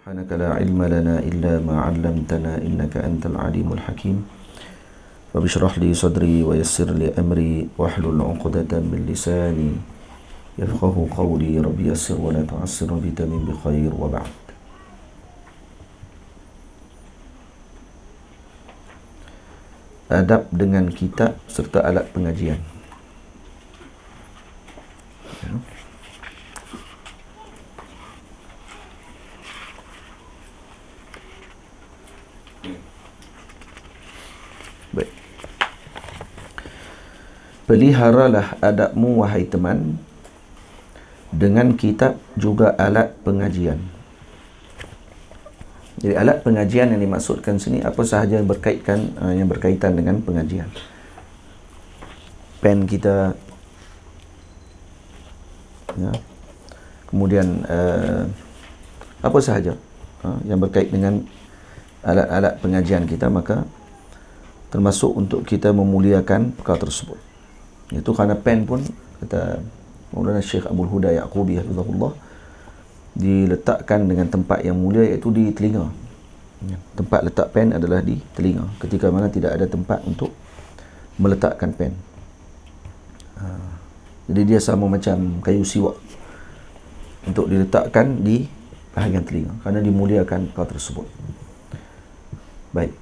سبحانك لا علم لنا إلا ما علمتنا إنك أنت العليم الحكيم رب اشرح لي صدري ويسر لي أمري واحلل عقدة من لساني يفقه قولي رب يسر ولا تعسر بتمم بخير وبعد adab dengan kitab serta alat pengajian. Peliharalah adabmu wahai teman dengan kitab juga alat pengajian. Jadi alat pengajian yang dimaksudkan sini apa sahaja yang berkaitan uh, yang berkaitan dengan pengajian. Pen kita ya. Kemudian uh, apa sahaja uh, yang berkait dengan alat-alat pengajian kita maka termasuk untuk kita memuliakan perkara tersebut. Itu kerana pen pun kata Maulana Syekh Abdul Huda Yaqubi hafizahullah diletakkan dengan tempat yang mulia iaitu di telinga. Ya. Tempat letak pen adalah di telinga. Ketika mana tidak ada tempat untuk meletakkan pen. Ha. Jadi dia sama macam kayu siwak untuk diletakkan di bahagian telinga kerana dimuliakan kau tersebut. Baik.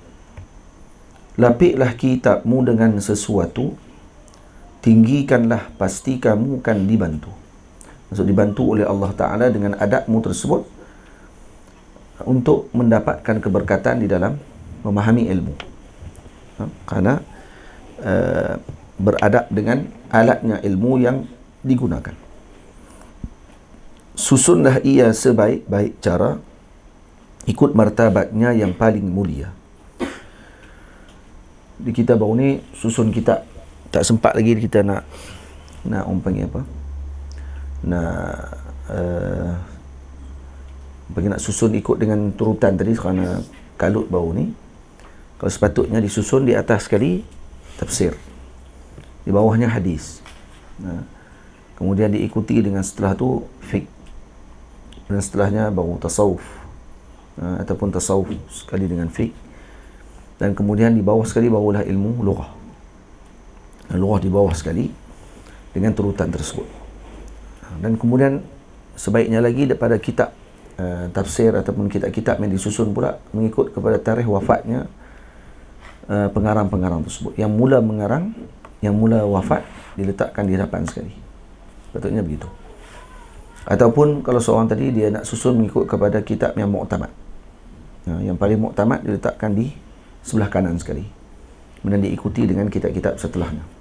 Lapiklah kitabmu dengan sesuatu tinggikanlah pasti kamu akan dibantu maksud dibantu oleh Allah Ta'ala dengan adabmu tersebut untuk mendapatkan keberkatan di dalam memahami ilmu ha? kerana uh, beradab dengan alatnya ilmu yang digunakan susunlah ia sebaik-baik cara ikut martabatnya yang paling mulia di kita baru ni susun kitab tak sempat lagi kita nak nak orang panggil apa nak uh, nak susun ikut dengan turutan tadi kerana kalut bau ni kalau sepatutnya disusun di atas sekali tafsir di bawahnya hadis nah, kemudian diikuti dengan setelah tu fik dan setelahnya baru tasawuf uh, ataupun tasawuf sekali dengan fik dan kemudian di bawah sekali barulah ilmu lughah luar di bawah sekali dengan turutan tersebut dan kemudian sebaiknya lagi daripada kitab uh, tafsir ataupun kitab-kitab yang disusun pula mengikut kepada tarikh wafatnya uh, pengarang-pengarang tersebut yang mula mengarang yang mula wafat diletakkan di hadapan sekali patutnya begitu ataupun kalau seorang tadi dia nak susun mengikut kepada kitab yang muktamad uh, ya, yang paling muktamad diletakkan di sebelah kanan sekali kemudian diikuti dengan kitab-kitab setelahnya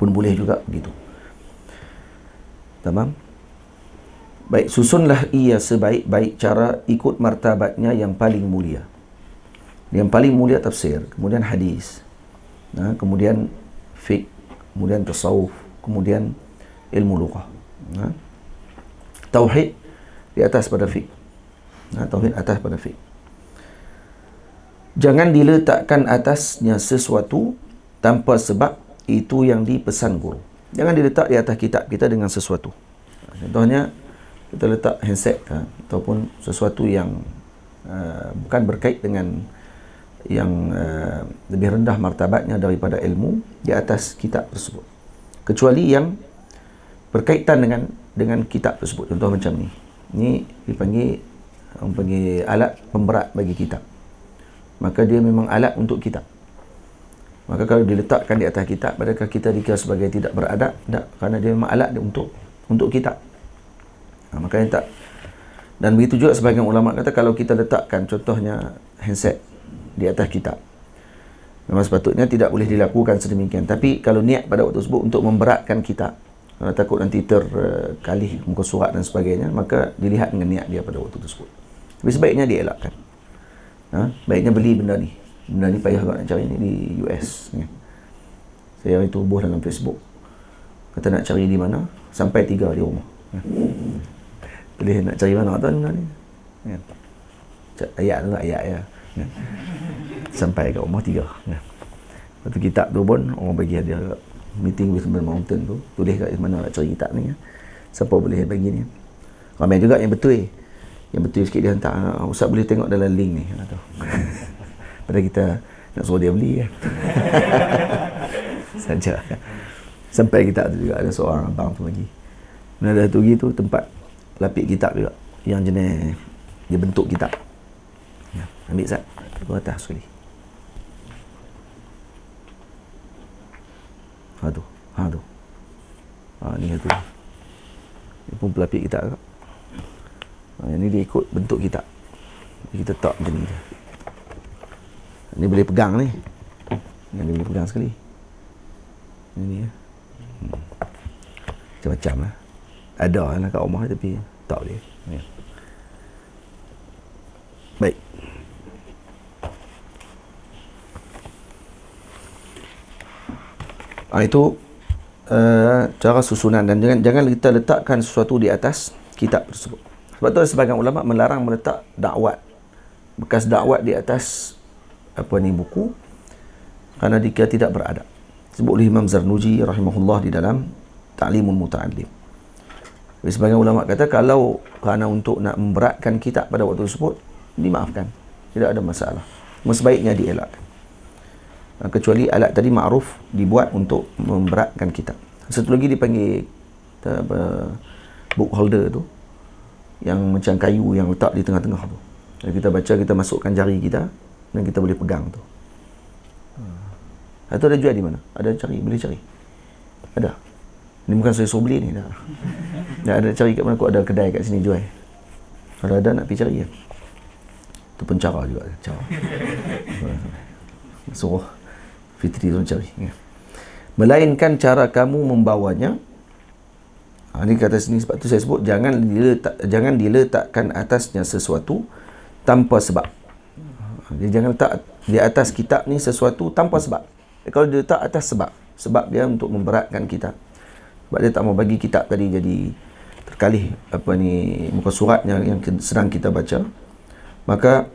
pun boleh juga begitu. Tamam? Baik, susunlah ia sebaik-baik cara ikut martabatnya yang paling mulia. Yang paling mulia tafsir, kemudian hadis. Nah, ha, kemudian fiqh, kemudian tasawuf, kemudian ilmu lughah. Nah. Ha. Tauhid di atas pada fiqh. Nah, ha, tauhid atas pada fiqh. Jangan diletakkan atasnya sesuatu tanpa sebab itu yang dipesan guru. Jangan diletak di atas kitab kita dengan sesuatu. Contohnya, kita letak handset ha, ataupun sesuatu yang uh, bukan berkait dengan yang uh, lebih rendah martabatnya daripada ilmu di atas kitab tersebut. Kecuali yang berkaitan dengan dengan kitab tersebut. Contoh macam ni. Ni dipanggil, dipanggil alat pemberat bagi kitab. Maka dia memang alat untuk kitab. Maka kalau diletakkan di atas kitab, padakah kita dikira sebagai tidak beradab? tidak, Kerana dia memang alat dia untuk untuk kitab. Ha, maka yang tak. Dan begitu juga sebagian ulama kata, kalau kita letakkan contohnya handset di atas kitab, memang sepatutnya tidak boleh dilakukan sedemikian. Tapi kalau niat pada waktu tersebut untuk memberatkan kitab, kalau takut nanti terkalih muka surat dan sebagainya, maka dilihat dengan niat dia pada waktu tersebut. Tapi sebaiknya dielakkan. Ha? Baiknya beli benda ni benda ni payah nak cari ni di US ni. saya tu tubuh dalam Facebook kata nak cari di mana sampai tiga di rumah Boleh nak cari mana tuan ni ya. ayat tu ayat ya, ya. sampai ke rumah tiga ya. lepas tu kitab tu pun orang bagi hadiah kat meeting with the mountain tu tulis kat mana nak cari kitab ni ya. siapa boleh bagi ni ramai juga yang betul yang betul sikit dia hantar Ustaz boleh tengok dalam link ni kata daripada kita nak suruh dia beli kan. Saja. Sampai kita ada juga ada seorang abang tu lagi. Dan ada satu lagi tu tempat lapik kitab juga. Yang jenis dia bentuk kitab. Ya, ambil sat. Ke atas sekali. Ha tu. Ha tu. Ha ni satu. Ini pun pelapik kitab Ha, yang ni dia ikut bentuk kitab. Kita tak macam ni ini boleh pegang ni. Ini boleh pegang sekali. Ini dia. Ya. Macam-macam lah. Ada lah kat rumah tapi tak boleh. Ya. Baik. Ha, itu uh, cara susunan dan jangan jangan kita letakkan sesuatu di atas kitab tersebut. Sebab tu sebagian ulama melarang meletak dakwat bekas dakwat di atas apa ni buku kerana dia tidak berada. sebut oleh Imam Zarnuji rahimahullah di dalam Ta'limun Muta'alim jadi sebagian ulama kata kalau kerana untuk nak memberatkan kita pada waktu tersebut dimaafkan tidak ada masalah sebaiknya dielakkan ah, kecuali alat tadi ma'ruf dibuat untuk memberatkan kita satu lagi dipanggil book holder tu yang macam kayu yang letak di tengah-tengah tu kita baca kita masukkan jari kita dan kita boleh pegang tu. Ha. Itu ada jual di mana? Ada cari, boleh cari. Ada. Ini bukan saya suruh beli ni dah. Dan ada cari kat mana kau ada kedai kat sini jual. Kalau ada nak pergi cari ya. Itu pun cara juga, cara. Suruh Fitri tu cari. Ya. Melainkan cara kamu membawanya. Ha, ini kata sini sebab tu saya sebut jangan diletak, jangan diletakkan atasnya sesuatu tanpa sebab dia jangan letak di atas kitab ni sesuatu tanpa sebab kalau dia letak atas sebab sebab dia untuk memberatkan kita sebab dia tak mau bagi kitab tadi jadi terkalih apa ni muka suratnya yang sedang kita baca maka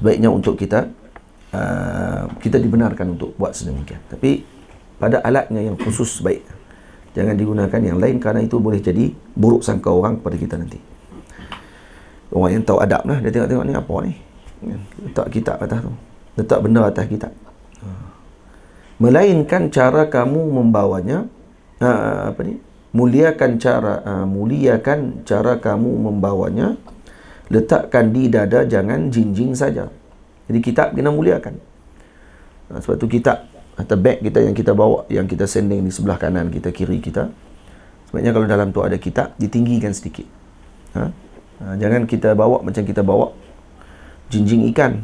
sebaiknya untuk kita uh, kita dibenarkan untuk buat sedemikian tapi pada alatnya yang khusus baik jangan digunakan yang lain kerana itu boleh jadi buruk sangka orang kepada kita nanti orang yang tahu adab lah dia tengok-tengok ni apa ni letak kitab atas tu letak benda atas kitab ha. melainkan cara kamu membawanya uh, apa ni muliakan cara uh, muliakan cara kamu membawanya letakkan di dada jangan jinjing saja jadi kitab kena muliakan uh, sebab tu kitab atau beg kita yang kita bawa yang kita sending di sebelah kanan kita kiri kita Sebabnya kalau dalam tu ada kitab ditinggikan sedikit ha? Uh, jangan kita bawa macam kita bawa jinjing ikan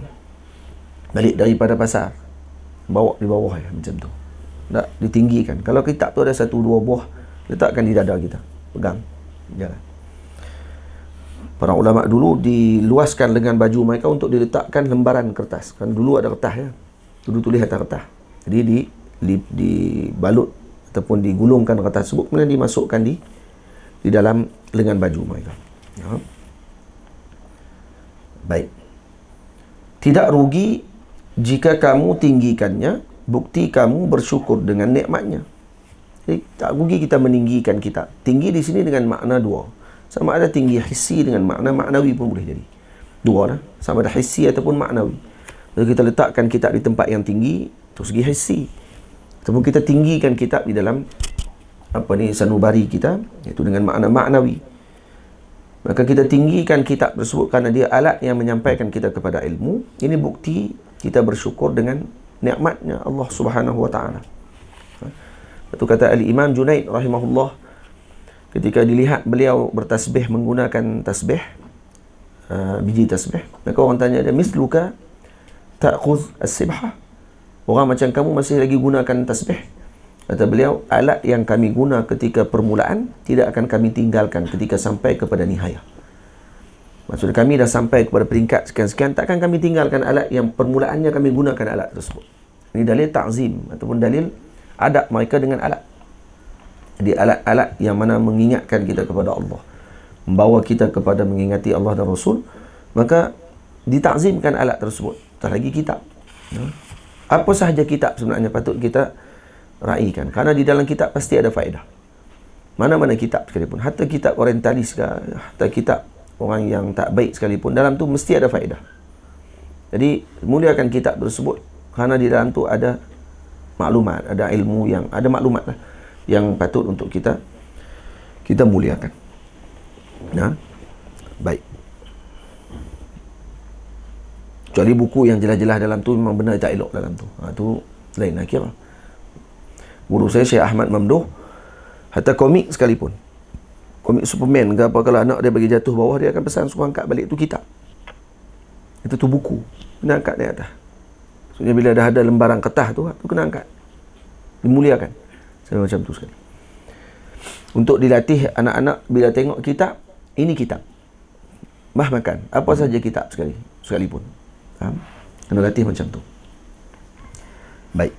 balik daripada pasar bawa di bawah ya, macam tu nak ditinggikan kalau kita tu ada satu dua buah letakkan di dada kita pegang jalan para ulama dulu diluaskan dengan baju mereka untuk diletakkan lembaran kertas kan dulu ada kertas ya dulu tulis atas kertas jadi di di balut ataupun digulungkan kertas tersebut kemudian dimasukkan di di dalam lengan baju mereka ya. baik tidak rugi jika kamu tinggikannya, bukti kamu bersyukur dengan nikmatnya. Jadi, eh, tak rugi kita meninggikan kita. Tinggi di sini dengan makna dua. Sama ada tinggi hissi dengan makna maknawi pun boleh jadi. Dua lah. Sama ada hissi ataupun maknawi. Jadi kita letakkan kitab di tempat yang tinggi, itu segi hissi. Ataupun kita tinggikan kitab di dalam apa ni sanubari kita, iaitu dengan makna maknawi. Maka kita tinggikan kitab tersebut kerana dia alat yang menyampaikan kita kepada ilmu. Ini bukti kita bersyukur dengan nikmatnya Allah Subhanahu Wa Taala. Ha. Itu kata Ali Imam Junaid rahimahullah ketika dilihat beliau bertasbih menggunakan tasbih uh, biji tasbih maka orang tanya dia misluka ta'khudh as-sibha orang macam kamu masih lagi gunakan tasbih kata beliau alat yang kami guna ketika permulaan tidak akan kami tinggalkan ketika sampai kepada nihaya maksud kami dah sampai kepada peringkat sekian-sekian takkan kami tinggalkan alat yang permulaannya kami gunakan alat tersebut ini dalil ta'zim ataupun dalil adab mereka dengan alat jadi alat-alat yang mana mengingatkan kita kepada Allah membawa kita kepada mengingati Allah dan Rasul maka ditakzimkan alat tersebut tak lagi kitab ya. apa sahaja kitab sebenarnya patut kita raikan. Karena di dalam kitab pasti ada faedah. Mana-mana kitab sekalipun. Hatta kitab orientalis ke, hatta kitab orang yang tak baik sekalipun, dalam tu mesti ada faedah. Jadi, muliakan kitab tersebut karena di dalam tu ada maklumat, ada ilmu yang, ada maklumat lah yang patut untuk kita kita muliakan. Nah, baik. Kecuali buku yang jelas-jelas dalam tu memang benar tak elok dalam tu. Ha, tu lain Nak lah, akhirnya guru saya Syekh Ahmad Mamduh hatta komik sekalipun komik Superman ke apa kalau anak dia bagi jatuh bawah dia akan pesan suruh angkat balik tu kitab itu tu buku kena angkat dari atas sebenarnya bila dah ada lembaran kertas tu tu kena angkat dimuliakan saya macam tu sekali untuk dilatih anak-anak bila tengok kitab ini kitab mah makan apa saja kitab sekali sekalipun faham kena latih macam tu baik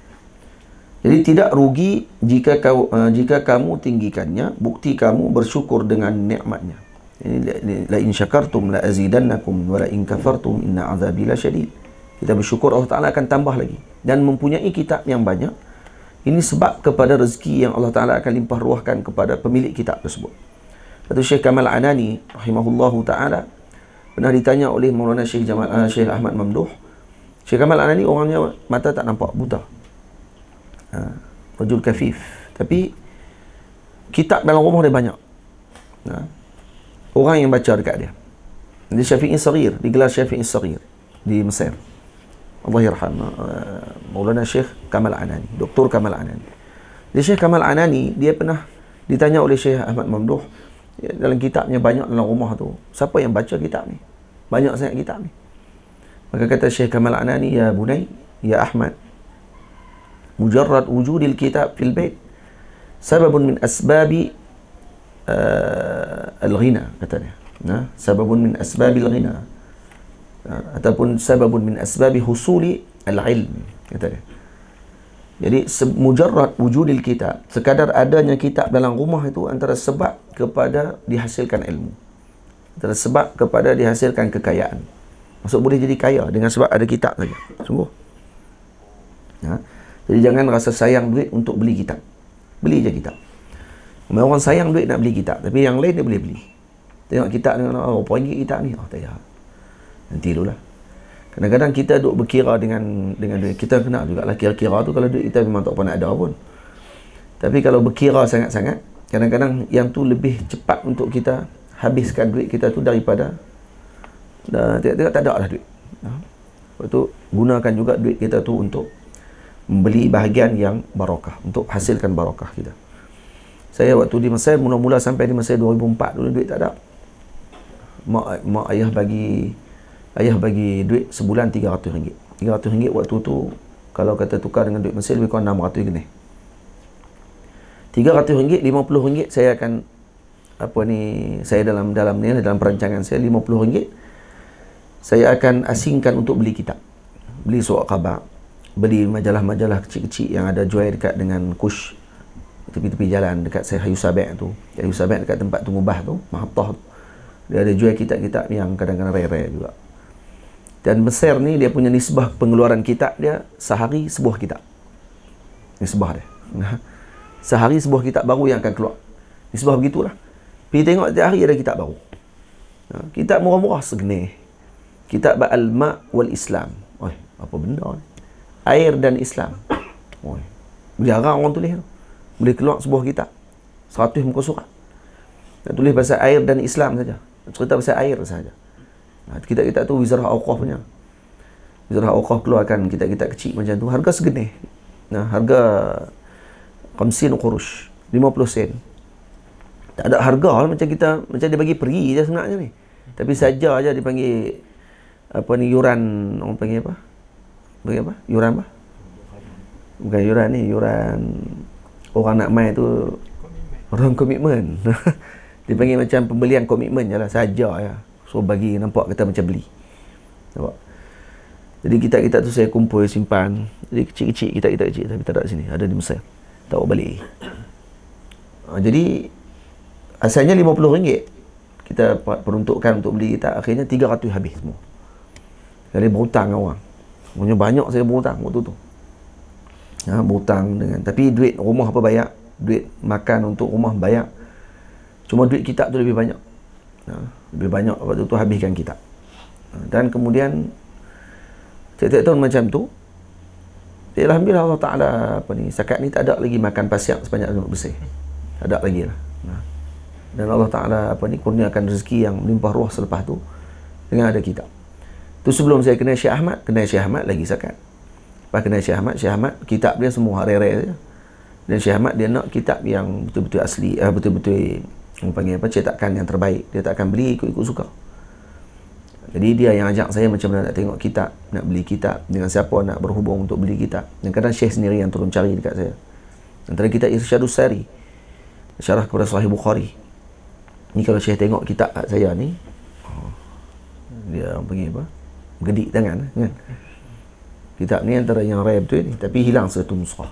jadi tidak rugi jika kau uh, jika kamu tinggikannya, bukti kamu bersyukur dengan nikmatnya. Ini la in syakartum la azidannakum wa la in kafartum inna azabi la syadid. Kita bersyukur Allah Taala akan tambah lagi dan mempunyai kitab yang banyak. Ini sebab kepada rezeki yang Allah Taala akan limpah ruahkan kepada pemilik kitab tersebut. Kata Syekh Kamal Anani rahimahullahu taala pernah ditanya oleh Maulana Syekh Jamal uh, Syekh Ahmad Mamduh. Syekh Kamal Anani orangnya mata tak nampak, buta ha, rajul kafif tapi kitab dalam rumah dia banyak ha, orang yang baca dekat dia dia syafi'i sarir digelar syafi'i sarir di Mesir Allah irham uh, ha, Maulana Syekh Kamal Anani Doktor Kamal Anani dia Syekh Kamal Anani dia pernah ditanya oleh Syekh Ahmad Mamduh ya, dalam kitabnya banyak dalam rumah tu siapa yang baca kitab ni banyak sangat kitab ni maka kata Syekh Kamal Anani ya Bunai ya Ahmad مجرد wujud الكتاب في البيت sebab من asbab الغنى katanya nah سبب من أسباب الغنى ataupun سبب من أسباب حصول العلم katanya jadi mujarrad wujudil kitab sekadar adanya kitab dalam rumah itu antara sebab kepada dihasilkan ilmu antara sebab kepada dihasilkan kekayaan maksud boleh jadi kaya dengan sebab ada kitab saja sungguh nah ya? Jadi jangan rasa sayang duit untuk beli kitab. Beli je kitab. Memang orang sayang duit nak beli kitab. Tapi yang lain dia boleh beli. Tengok kitab dengan oh, berapa ringgit kitab ni? Oh, tak payah. Nanti dulu lah. Kadang-kadang kita duk berkira dengan dengan duit. Kita kena juga lah kira-kira tu kalau duit kita memang tak pernah ada pun. Tapi kalau berkira sangat-sangat, kadang-kadang yang tu lebih cepat untuk kita habiskan duit kita tu daripada dah tengok-tengok tak ada lah duit. Ha? Lepas tu gunakan juga duit kita tu untuk membeli bahagian yang barakah untuk hasilkan barakah kita. Saya waktu di Mesir mula-mula sampai di Mesir 2004 dulu duit tak ada. Mak, mak ayah bagi ayah bagi duit sebulan 300 ringgit. 300 ringgit waktu tu kalau kata tukar dengan duit Mesir lebih kurang 600 gini. 300 ringgit, 50 ringgit saya akan apa ni saya dalam dalam ni lah, dalam perancangan saya 50 ringgit saya akan asingkan untuk beli kitab beli surat khabar beli majalah-majalah kecil-kecil yang ada jual dekat dengan kush tepi-tepi jalan dekat saya Hayusabek tu ya, Hayusabek dekat tempat tunggu bah tu Mahathah tu dia ada jual kitab-kitab yang kadang-kadang rare-rare juga dan Mesir ni dia punya nisbah pengeluaran kitab dia sehari sebuah kitab nisbah dia nah. sehari sebuah kitab baru yang akan keluar nisbah begitulah pergi tengok setiap hari ada kitab baru ha, kitab murah-murah segenih kitab Al-Ma' wal-Islam Oh, apa benda ni air dan Islam. Oi. Jarang orang tulis tu. Boleh keluar sebuah kitab. Seratus muka surat. Nak tulis pasal air dan Islam saja. Cerita pasal air saja. Nah, kita kitab tu Wizarah Awqaf punya. Wizarah Awqaf keluarkan kita kita kecil macam tu. Harga segenih. Nah, harga 50 kurus. 50 sen. Tak ada harga lah macam kita. Macam dia bagi peri je sebenarnya ni. Tapi saja aja dipanggil apa ni yuran orang panggil apa? Bagi apa? Yuran apa? Bukan yuran ni, yuran orang nak main tu orang komitmen. Dia panggil macam pembelian komitmen jelah saja ya. So bagi nampak kita macam beli. Nampak. Jadi kita-kita tu saya kumpul simpan. Jadi kecil-kecil kita kita kecil tapi tak ada sini. Ada di Mesir. Tak bawa balik. Ah, jadi asalnya RM50 kita peruntukkan untuk beli kita akhirnya 300 habis semua. Jadi berhutang dengan orang punya banyak saya berhutang waktu tu ha, berhutang dengan tapi duit rumah apa bayar duit makan untuk rumah bayar cuma duit kitab tu lebih banyak ha, lebih banyak waktu tu habiskan kitab ha, dan kemudian setiap tahun macam tu Ya, Alhamdulillah Allah Ta'ala apa ni, sakat ni tak ada lagi makan pasiak sebanyak rumah bersih. Tak ada lagi lah. Ha. Dan Allah Ta'ala apa ni, kurniakan rezeki yang melimpah ruah selepas tu dengan ada kitab. Tu sebelum saya kenal Syekh Ahmad, kenal Syekh Ahmad lagi zakat. Lepas kenal Syekh Ahmad, Syekh Ahmad kitab dia semua rare-rare saja. Dan Syekh Ahmad dia nak kitab yang betul-betul asli, uh, betul-betul orang panggil apa, cetakan yang terbaik. Dia tak akan beli ikut-ikut suka. Jadi dia yang ajak saya macam mana nak tengok kitab, nak beli kitab, dengan siapa nak berhubung untuk beli kitab. Dan kadang Syekh sendiri yang turun cari dekat saya. Antara kita Irsyadu Sari, syarah kepada Sahih Bukhari. Ni kalau Syekh tengok kitab kat saya ni, dia orang panggil apa, Mengedik tangan kan? Kitab ni antara yang rare betul ni Tapi hilang satu nuskah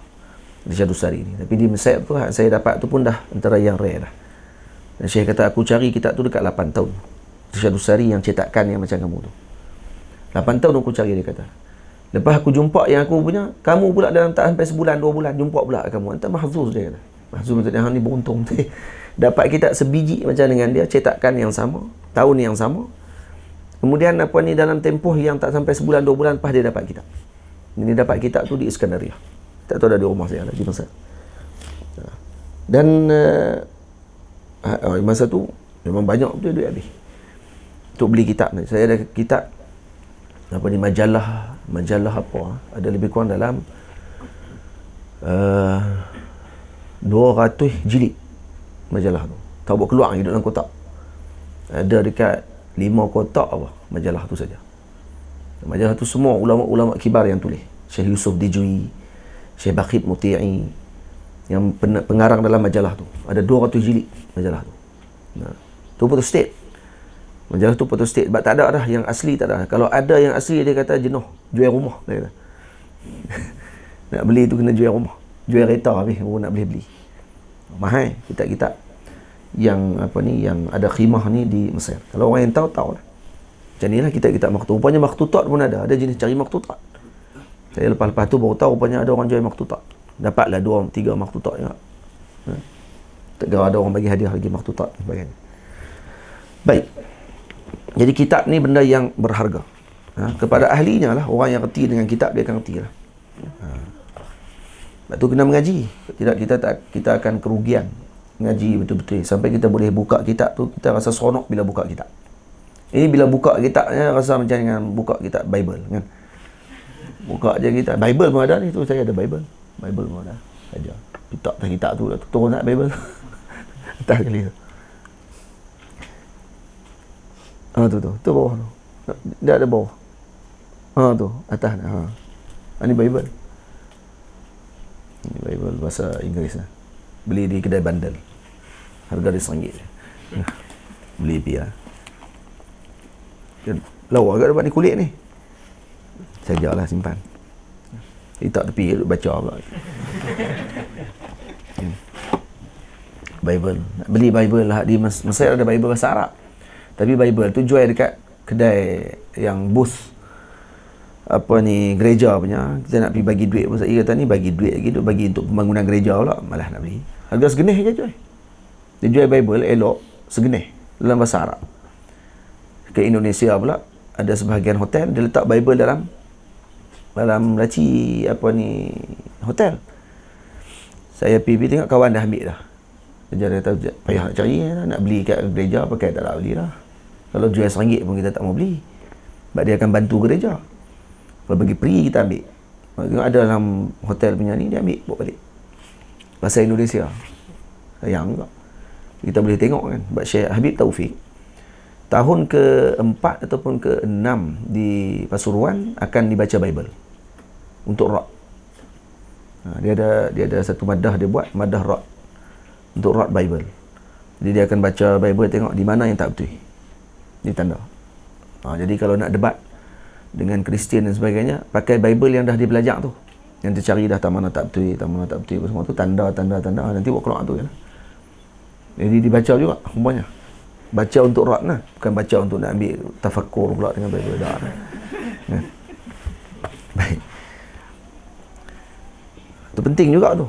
Di Jadusari ni Tapi di Mesir tu saya dapat tu pun dah Antara yang rare dah Dan Syekh kata aku cari kitab tu dekat 8 tahun Di Jadusari yang cetakkan yang macam kamu tu 8 tahun aku cari dia kata Lepas aku jumpa yang aku punya Kamu pula dalam tak sampai sebulan dua bulan Jumpa pula kamu Entah mahzuz dia kata Mahzuz maksudnya hang ni beruntung tu Dapat kitab sebiji macam dengan dia cetakkan yang sama Tahun yang sama Kemudian apa ni dalam tempoh yang tak sampai sebulan dua bulan lepas dia dapat kitab. Ini dapat kitab tu di Iskandaria. Tak tahu dah di rumah saya lagi masa. Ha. Dan eh, ha, oh, masa tu memang banyak betul duit habis. Untuk beli kitab ni. Saya ada kitab apa ni majalah majalah apa ah, ada lebih kurang dalam uh, eh, 200 jilid majalah tu tak buat keluar hidup dalam kotak ada dekat lima kotak apa majalah tu saja majalah tu semua ulama-ulama kibar yang tulis Syekh Yusuf Dijui Syekh Bakhid Muti'i yang pen- pengarang dalam majalah tu ada dua 200 jilid majalah tu nah. tu putus state majalah tu putus state sebab tak ada dah yang asli tak ada kalau ada yang asli dia kata jenuh jual rumah dia kata nak beli tu kena jual rumah jual kereta habis baru nak beli-beli mahal kita-kita yang apa ni yang ada khimah ni di Mesir. Kalau orang yang tahu tahu lah. Macam inilah kita kita maktu. Rupanya maktu pun ada. Ada jenis cari maktu Saya lepas-lepas tu baru tahu rupanya ada orang jual maktu tak. Dapatlah dua, tiga maktu tak juga. Ha. Tegar ada orang bagi hadiah lagi maktu tak. Sebagainya. Baik. Jadi kitab ni benda yang berharga. Ha. Kepada ahlinya lah. Orang yang reti dengan kitab dia akan reti lah. Ha. Sebab tu kena mengaji. Tidak kita tak kita akan kerugian ngaji betul-betul sampai kita boleh buka kitab tu kita rasa seronok bila buka kitab ini bila buka kitab ya, rasa macam dengan buka kitab Bible kan buka je kitab Bible pun ada ni tu saya ada Bible Bible pun ada saja kitab tak kitab tu lah turun nak Bible atas kali tu ha tu tu tu bawah tu dia ada bawah ha tu atas ni ha ah, ni Bible ini Bible bahasa Inggeris lah beli di kedai bandar Harga dia sanggit Beli biar dia Lawa lah, agak dapat ni kulit ni lah simpan Dia tak tepi Duduk baca pula Bible beli Bible lah Di Mesir ada Bible bahasa Arab Tapi Bible tu jual dekat Kedai yang bus apa ni gereja punya kita nak pergi bagi duit pasal dia kata ni bagi duit lagi duk bagi untuk pembangunan gereja pula malah nak beli harga segenih je cuy dia jual Bible elok segenih dalam bahasa Arab. Ke Indonesia pula ada sebahagian hotel dia letak Bible dalam dalam laci apa ni hotel. Saya pergi tengok kawan dah ambil dah. Dia kata payah nak cari eh, nak beli kat gereja pakai tak nak beli lah. Kalau jual RM1 pun kita tak mau beli. Sebab dia akan bantu gereja. Kalau bagi free kita ambil. Tengok ada dalam hotel punya ni dia ambil bawa balik. Bahasa Indonesia. Sayang tak kita boleh tengok kan sebab Syekh Habib Taufik tahun ke-4 ataupun ke-6 di Pasuruan akan dibaca Bible untuk rak ha, dia ada dia ada satu madah dia buat madah rak untuk rak Bible jadi dia akan baca Bible tengok di mana yang tak betul Ini tanda ha, jadi kalau nak debat dengan Kristian dan sebagainya pakai Bible yang dah dibelajar tu yang dicari dah tak mana tak betul tak mana tak betul semua tu tanda tanda tanda nanti buat keluar tu kan ya. Jadi dibaca juga semuanya. Baca untuk rak lah. Bukan baca untuk nak ambil tafakur pula dengan baik doa. Lah. Baik. Itu penting juga tu.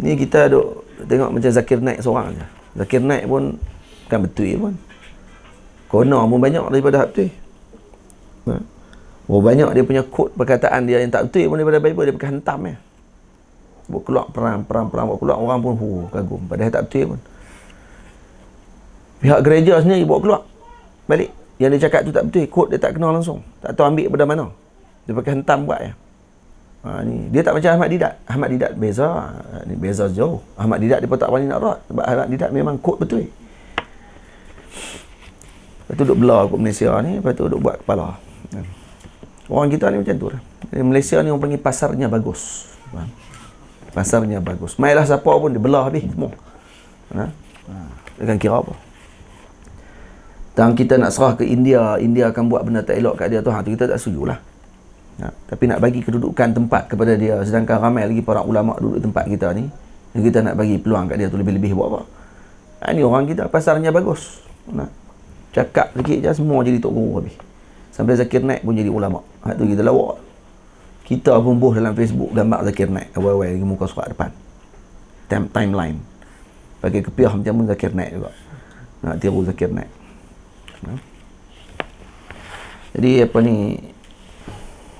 Ni kita duk tengok macam Zakir naik seorang je. Zakir naik pun kan betul pun. Kona pun banyak daripada hak betul. Ha? Oh, banyak dia punya kod perkataan dia yang tak betul pun daripada Bible dia pakai hantam Ya. Buat keluar perang, perang, perang. Buat keluar orang pun hu oh, kagum. Padahal tak betul pun pihak gereja sendiri bawa keluar balik yang dia cakap tu tak betul kod dia tak kenal langsung tak tahu ambil pada mana dia pakai hentam buat ya ha, ni. dia tak macam Ahmad Didat Ahmad Didat beza ha, ni beza jauh Ahmad Didat dia pun tak berani nak rot sebab Ahmad Didat memang kod betul lepas tu duduk belah kot Malaysia ni lepas tu duduk buat kepala ha. orang kita ni macam tu lah eh, Malaysia ni orang panggil pasarnya bagus pasarnya bagus mailah siapa pun dia belah habis semua ha? dia kan kira apa tang kita nak serah ke India, India akan buat benda tak elok kat dia tu, ha, tu kita tak setuju lah. Ha, tapi nak bagi kedudukan tempat kepada dia, sedangkan ramai lagi para ulama duduk tempat kita ni, kita nak bagi peluang kat dia tu lebih-lebih buat apa. Ha, ni orang kita pasarnya bagus. Ha, cakap sikit je semua jadi tok guru habis. Sampai Zakir Naik pun jadi ulama. Ha, tu kita lawak. Kita pun buh dalam Facebook gambar Zakir Naik awal-awal lagi muka surat depan. Time timeline. Pakai kepiah macam pun Zakir Naik juga. Nak tiru Zakir Naik. Ya. Jadi apa ni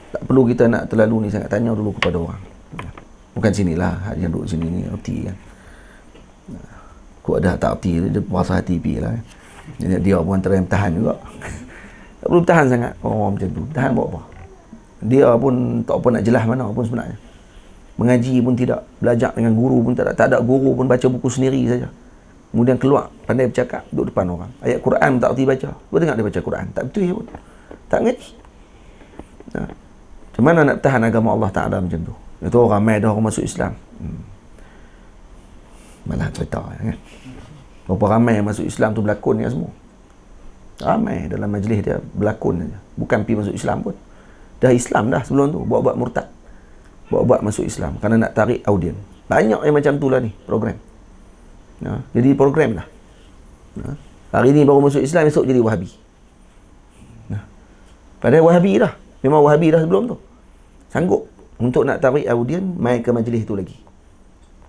tak perlu kita nak terlalu ni sangat tanya dulu kepada orang. Ya. Bukan sini lah hanya duduk sini ni erti kan. Ya. Ku ada tak erti dia puasa hati pi lah. Jadi dia pun antara yang tahan juga. Tak perlu tahan sangat orang, -orang macam tu. Tahan buat apa? Dia pun tak apa nak jelas mana pun sebenarnya. Mengaji pun tidak, belajar dengan guru pun tak ada, tak ada guru pun baca buku sendiri saja. Kemudian keluar, pandai bercakap, duduk depan orang. Ayat Quran tak kerti baca. Kau tengok dia baca Quran. Tak betul ya pun. Tak mengerti. Nah. Ha. Macam mana nak tahan agama Allah tak ada macam tu? Itu orang ramai dah orang masuk Islam. Hmm. Malah cerita. Ya kan? Berapa ramai yang masuk Islam tu berlakon ni kan semua. Ramai dalam majlis dia berlakon saja. Bukan pi masuk Islam pun. Dah Islam dah sebelum tu. Buat-buat murtad. Buat-buat masuk Islam. Kerana nak tarik audien. Banyak yang macam tu lah ni program. Ha, jadi program lah. Ha, hari ni baru masuk Islam, esok jadi wahabi. Ha, padahal wahabi dah. Memang wahabi dah sebelum tu. Sanggup untuk nak tarik audien main ke majlis tu lagi.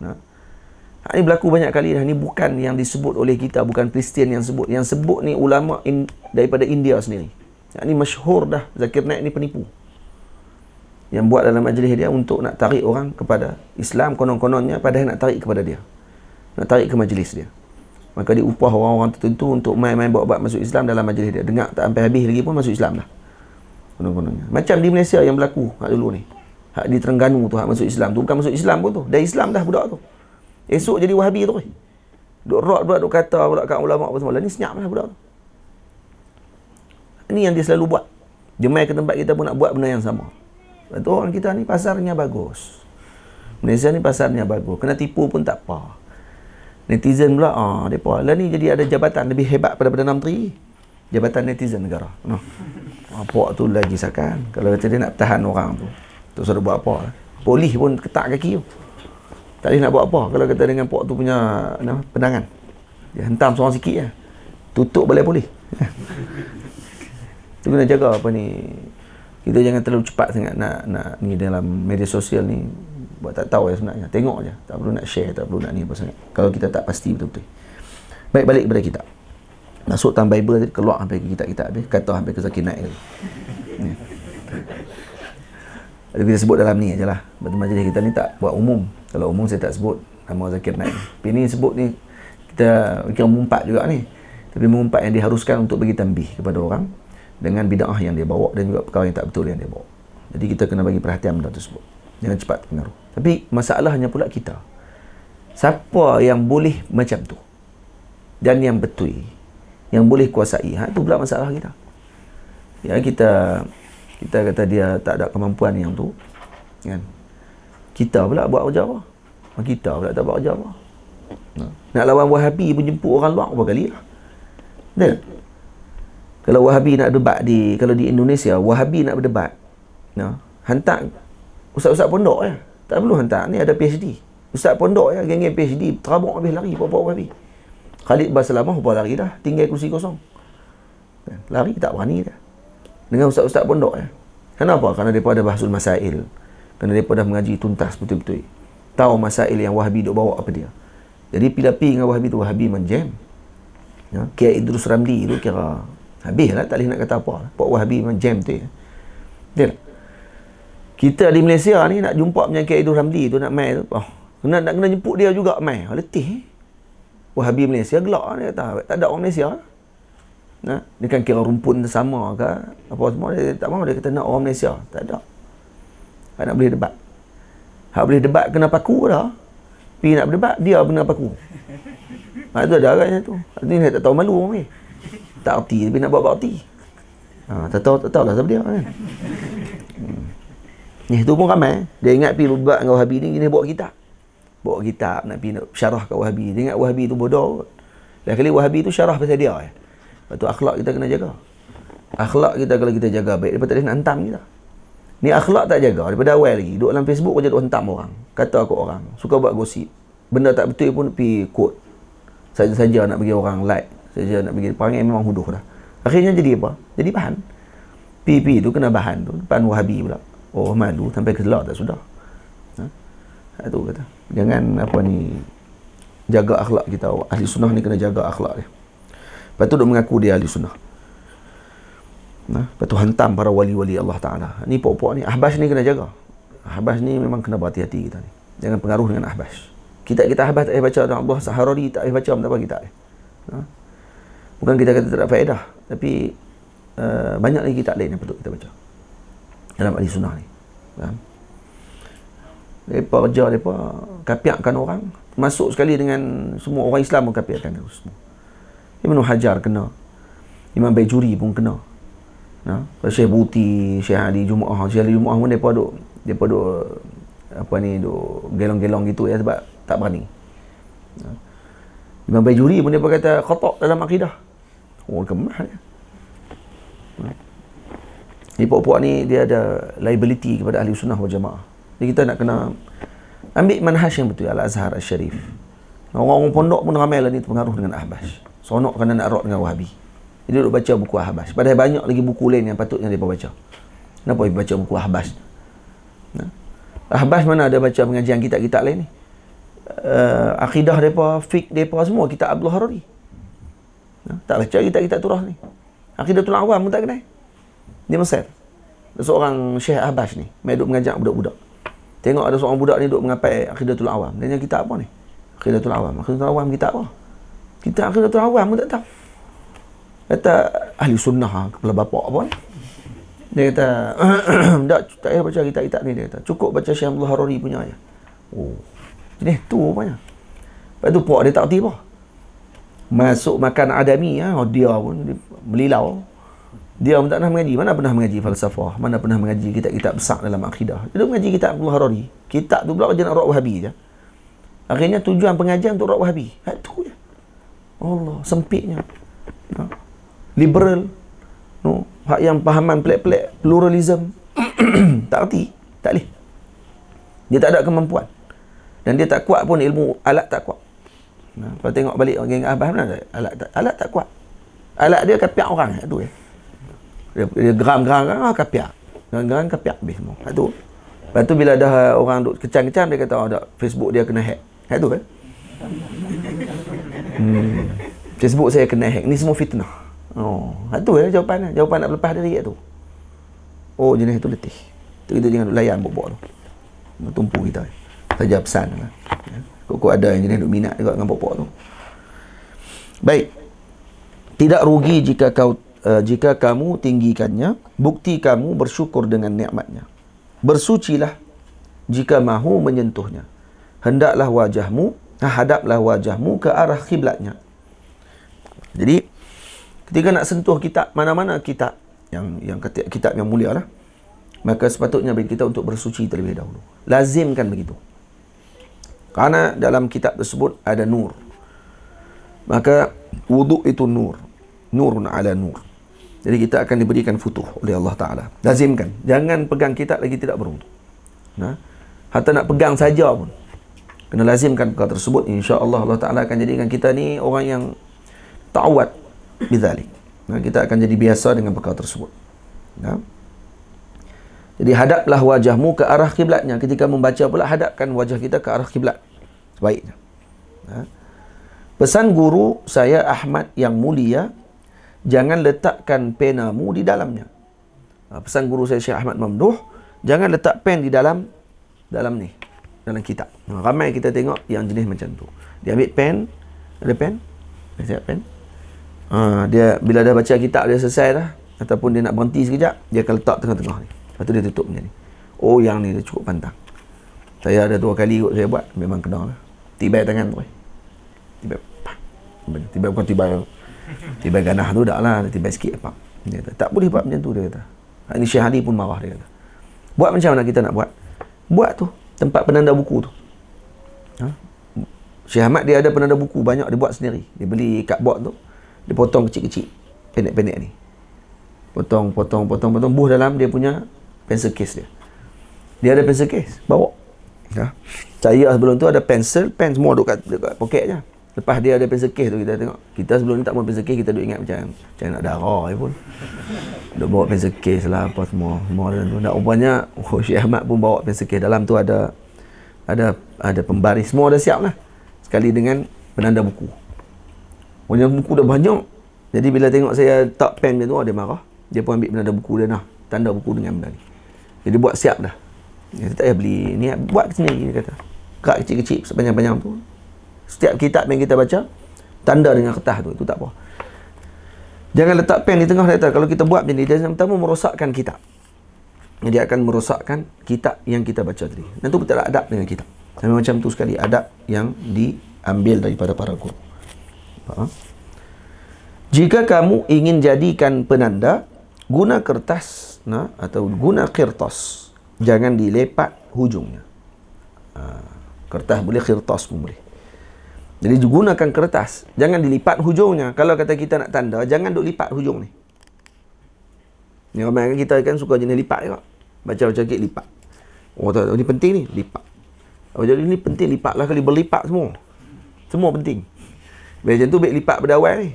Ha, ha ini berlaku banyak kali dah. Ini bukan yang disebut oleh kita, bukan Kristian yang sebut. Yang sebut ni ulama in, daripada India sendiri. Ha, ini masyhur dah. Zakir Naik ni penipu yang buat dalam majlis dia untuk nak tarik orang kepada Islam konon-kononnya padahal nak tarik kepada dia nak tarik ke majlis dia maka dia upah orang-orang tertentu untuk main-main bawa bab masuk Islam dalam majlis dia dengar tak sampai habis lagi pun masuk Islam dah konon-kononnya macam di Malaysia yang berlaku hak dulu ni hak di Terengganu tu hak masuk Islam tu bukan masuk Islam pun tu dah Islam dah budak tu esok jadi wahabi tu duk rot buat, duk kata pula kat ulama apa semua lah, ni senyaplah budak tu ni yang dia selalu buat dia main ke tempat kita pun nak buat benda yang sama Lepas tu orang kita ni pasarnya bagus Malaysia ni pasarnya bagus Kena tipu pun tak apa Netizen pula, ah, mereka lah ni jadi ada jabatan lebih hebat pada enam menteri. Jabatan netizen negara. No. Ah, tu lagi sakan. Kalau kata dia nak tahan orang tu. Tak suruh buat apa. Polis pun ketak kaki tu. Tak boleh nak buat apa kalau kata dengan puak tu punya no, pendangan, Dia hentam seorang sikit ya. Tutup balai polis. tu kena jaga apa ni. Kita jangan terlalu cepat sangat nak, nak ni dalam media sosial ni buat tak tahu ya sebenarnya tengok aja. tak perlu nak share tak perlu nak ni pasal kalau kita tak pasti betul-betul baik balik kepada kita masuk dalam bible tadi keluar sampai kita kita kitab habis kata sampai ke Zakir Naik tadi kita sebut dalam ni je lah majlis kita ni tak buat umum kalau umum saya tak sebut nama Zakir Naik tapi ni sebut ni kita kira mumpat juga ni tapi mumpat yang diharuskan untuk bagi tambih kepada orang dengan bid'ah yang dia bawa dan juga perkara yang tak betul yang dia bawa jadi kita kena bagi perhatian benda tersebut jangan cepat pengaruh tapi masalahnya pula kita. Siapa yang boleh macam tu? Dan yang betul. Yang boleh kuasai. Ha, itu pula masalah kita. Ya, kita kita kata dia tak ada kemampuan yang tu. Kan? Kita pula buat kerja apa? Ha, kita pula tak buat kerja apa? Ha. Nak lawan Wahabi pun jemput orang luar berapa kali lah. Betul? Kalau Wahabi nak berdebat di, kalau di Indonesia, Wahabi nak berdebat. Ya? Hantar Ustaz-ustaz pondok je. Eh? Ya? Tak perlu hantar. Ni ada PhD. Ustaz pondok ya, geng-geng PhD. Terabuk habis lari. Pak-pak habis. Khalid bahasa lama, hubah lari dah. Tinggal kursi kosong. Ya, lari tak berani dah. Dengan ustaz-ustaz pondok ya. Kenapa? Kerana mereka ada bahasul masail. Kerana mereka dah mengaji tuntas betul-betul. Tahu masail yang wahabi duk bawa apa dia. Jadi pilih pi dengan wahabi tu, wahabi manjam. Ya? Kira Idrus Ramli tu kira habis lah. Tak boleh nak kata apa. Lah. Pak wahabi manjam tu ya. Dia kita di Malaysia ni nak jumpa penyakit Aidul Ramli tu nak mai tu oh, kena nak kena jemput dia juga mai oh, letih eh. Wahabi Malaysia gelak ni kata tak ada orang Malaysia nah dia kan kira rumpun sama ke apa semua dia tak mau dia kata nak orang Malaysia tak ada tak nak boleh debat tak boleh debat kena paku dah pergi nak berdebat dia kena paku Mak tu ada agaknya tu. ni saya tak tahu malu orang ni. Tak erti tapi nak buat bakti. Ha, tak tahu tak tahu lah siapa dia kan. Hmm. Ni tu pun ramai. Dia ingat pergi berbuat dengan Wahabi ni, dia bawa kitab. Bawa kitab nak pi nak syarah kat Wahabi. Dia ingat Wahabi tu bodoh. Lain kali Wahabi tu syarah pasal dia. Eh. Lepas tu akhlak kita kena jaga. Akhlak kita kalau kita jaga baik, dia tak boleh nak hentam kita. Ni akhlak tak jaga daripada awal lagi. Duduk dalam Facebook kau jatuh hentam orang. Kata aku orang. Suka buat gosip. Benda tak betul pun pi quote. Saja-saja nak bagi orang like. Saja nak bagi perangai memang huduh dah. Akhirnya jadi apa? Jadi bahan. PP tu kena bahan tu. Bahan wahabi pula. Oh malu sampai kecelak tak sudah. Ha? Itu ha, kata. Jangan apa ni jaga akhlak kita. Ahli sunnah ni kena jaga akhlak dia. Lepas tu duk mengaku dia ahli sunnah. Nah, ha? betul hantam para wali-wali Allah Taala. Ni pokok-pokok ni Ahbash ni kena jaga. Ahbash ni memang kena berhati-hati kita ni. Jangan pengaruh dengan Ahbash. Kita kita Ahbash tak payah baca dan Allah Saharari tak payah baca apa kita. Ha? Bukan kita kata tak ada faedah, tapi uh, banyak lagi kita lain yang perlu kita baca dalam ahli sunnah ni ha? mereka kerja mereka kapiakkan orang masuk sekali dengan semua orang Islam pun kapiakkan semua Ibn Hajar kena Imam Bajuri pun kena ha? Syekh Buti Syekh Ali Jum'ah Syekh Ali Jum'ah pun mereka duk mereka duk apa ni duk gelong-gelong gitu ya sebab tak berani ha? Imam Bajuri pun dia kata khotok dalam akidah. Oh, kemah ya. Hmm ni puak-puak ni dia ada liability kepada ahli sunnah wal jamaah jadi kita nak kena ambil manhaj yang betul al-azhar al-sharif orang-orang pondok pun ramai lah ni terpengaruh dengan ahbash sonok kena nak rot dengan wahabi jadi duduk baca buku ahbash padahal banyak lagi buku lain yang patut yang dia baca kenapa dia baca buku ahbash nah. ahbash mana ada baca pengajian kita kita lain ni uh, akidah mereka, fiqh mereka semua kita Abdul Harari nah, tak baca lah, kita kita turah ni akidah tulang awam pun tak kenal Ni Mesir. Ada seorang Syekh Abbas ni. Mereka duduk mengajak budak-budak. Tengok ada seorang budak ni duduk mengapai akhidatul awam. Dia nak kita apa ni? Akhidatul awam. Akhidatul awam kita apa? Kita akhidatul awam pun tak tahu. Kata ahli sunnah ha, kepala bapak apa ni? Dia kata, tak, tak payah baca kita kita ni. Dia kata, cukup baca Syekh Abdul Harari punya aja. Oh. Jadi tu banyak. Lepas tu puak dia tak tiba. Masuk makan adami ya, dia pun dia melilau dia pun tak pernah mengaji mana pernah mengaji falsafah mana pernah mengaji kitab-kitab besar dalam akidah dia mengaji kitab Abdul Harari kitab tu pula dia nak rawah habi je akhirnya tujuan pengajian untuk rawah habi itu ha, je Allah sempitnya ha? liberal no hak yang pahaman pelik-pelik pluralism tak erti tak leh dia tak ada kemampuan dan dia tak kuat pun ilmu alat tak kuat ha? kalau tengok balik orang yang Abah mana alat tak, alat tak kuat alat dia kapiak orang itu je ya? dia geram-geram kan ah, kapiak geram-geram kapiak habis semua kat tu lepas tu bila dah orang duk kecang kecam dia kata oh, Facebook dia kena hack kat tu eh hmm. Facebook saya kena hack ni semua fitnah oh kat tu eh jawapan eh. jawapan nak lepas dari dia tu oh jenis itu letih tu kita jangan layan bobok tu tumpu kita eh. saja pesan lah. Ya. kok ada yang jenis duk minat juga dengan bobok tu baik tidak rugi jika kau uh, jika kamu tinggikannya, bukti kamu bersyukur dengan nikmatnya. Bersucilah jika mahu menyentuhnya. Hendaklah wajahmu, hadaplah wajahmu ke arah kiblatnya. Jadi, ketika nak sentuh kitab, mana-mana kitab yang yang kitab yang mulia lah, maka sepatutnya bagi kita untuk bersuci terlebih dahulu. Lazimkan begitu. Karena dalam kitab tersebut ada nur. Maka wuduk itu nur. Nurun ala nur. Jadi kita akan diberikan futuh oleh Allah Ta'ala. Lazimkan. Jangan pegang kitab lagi tidak beruntung. Nah, Hatta nak pegang saja pun. Kena lazimkan perkara tersebut. Insya Allah Allah Ta'ala akan jadikan kita ni orang yang ta'wat bidhalik. Nah, kita akan jadi biasa dengan perkara tersebut. Nah. Jadi hadaplah wajahmu ke arah kiblatnya. Ketika membaca pula hadapkan wajah kita ke arah kiblat. Sebaiknya. Nah. Pesan guru saya Ahmad yang mulia jangan letakkan penamu di dalamnya. Ha, pesan guru saya Syekh Ahmad Mamduh, jangan letak pen di dalam dalam ni, dalam kitab. Ha, ramai kita tengok yang jenis macam tu. Dia ambil pen, ada pen, dia siap pen. Ha, dia bila dah baca kitab dia selesai dah ataupun dia nak berhenti sekejap, dia akan letak tengah-tengah ni. Lepas tu dia tutup macam ni. Oh yang ni dia cukup pantang. Saya ada dua kali kot saya buat, memang kena lah. Tibai tangan tu. Eh. Tibai. Tibai bukan tibai. Tiba ganah tu dah lah, tiba sikit pak. Dia kata, tak boleh buat macam tu dia kata. Ha, ini Syekh Ali pun marah dia kata. Buat macam mana kita nak buat? Buat tu, tempat penanda buku tu. Ha? Syekh Ahmad dia ada penanda buku banyak dia buat sendiri. Dia beli cardboard tu, dia potong kecil-kecil, pendek-pendek ni. Potong, potong, potong, potong, buh dalam dia punya pencil case dia. Dia ada pencil case, bawa. Ha? Saya sebelum tu ada pensel, pen semua duduk kat, dekat poket je. Lepas dia ada pencil tu kita tengok. Kita sebelum ni tak mau pencil kita duk ingat macam macam nak darah je ya pun. Duk bawa pencil case lah apa semua. Semua ada tu. nak rupanya oh, Syekh Ahmad pun bawa pencil Dalam tu ada ada ada pembaris. Semua dah siap lah. Sekali dengan penanda buku. Punya buku dah banyak. Jadi bila tengok saya tak pen dia tu oh, dia marah. Dia pun ambil penanda buku dia nah. Tanda buku dengan benda ni. Jadi buat siap dah. Dia tak payah eh, beli. Ni buat sendiri dia kata. Kak kecil-kecil sepanjang-panjang tu setiap kitab yang kita baca tanda dengan kertas tu itu tak apa jangan letak pen di tengah letter kalau kita buat benda dia yang pertama merosakkan kitab dia akan merosakkan kitab yang kita baca tadi dan tu betul tak lah, adab dengan kitab sama macam tu sekali adab yang diambil daripada para guru ha? jika kamu ingin jadikan penanda guna kertas nah atau guna kertas jangan dilepak hujungnya ah, kertas boleh kertas pun boleh jadi gunakan kertas. Jangan dilipat hujungnya. Kalau kata kita nak tanda, jangan duk lipat hujung ni. Ni ramai kan kita kan suka jenis lipat juga. Baca baca kit lipat. Oh tak, ni penting ni, lipat. Oh, jadi ni penting lipat lah kali berlipat semua. Semua penting. Biar macam tu baik lipat pada awal ni.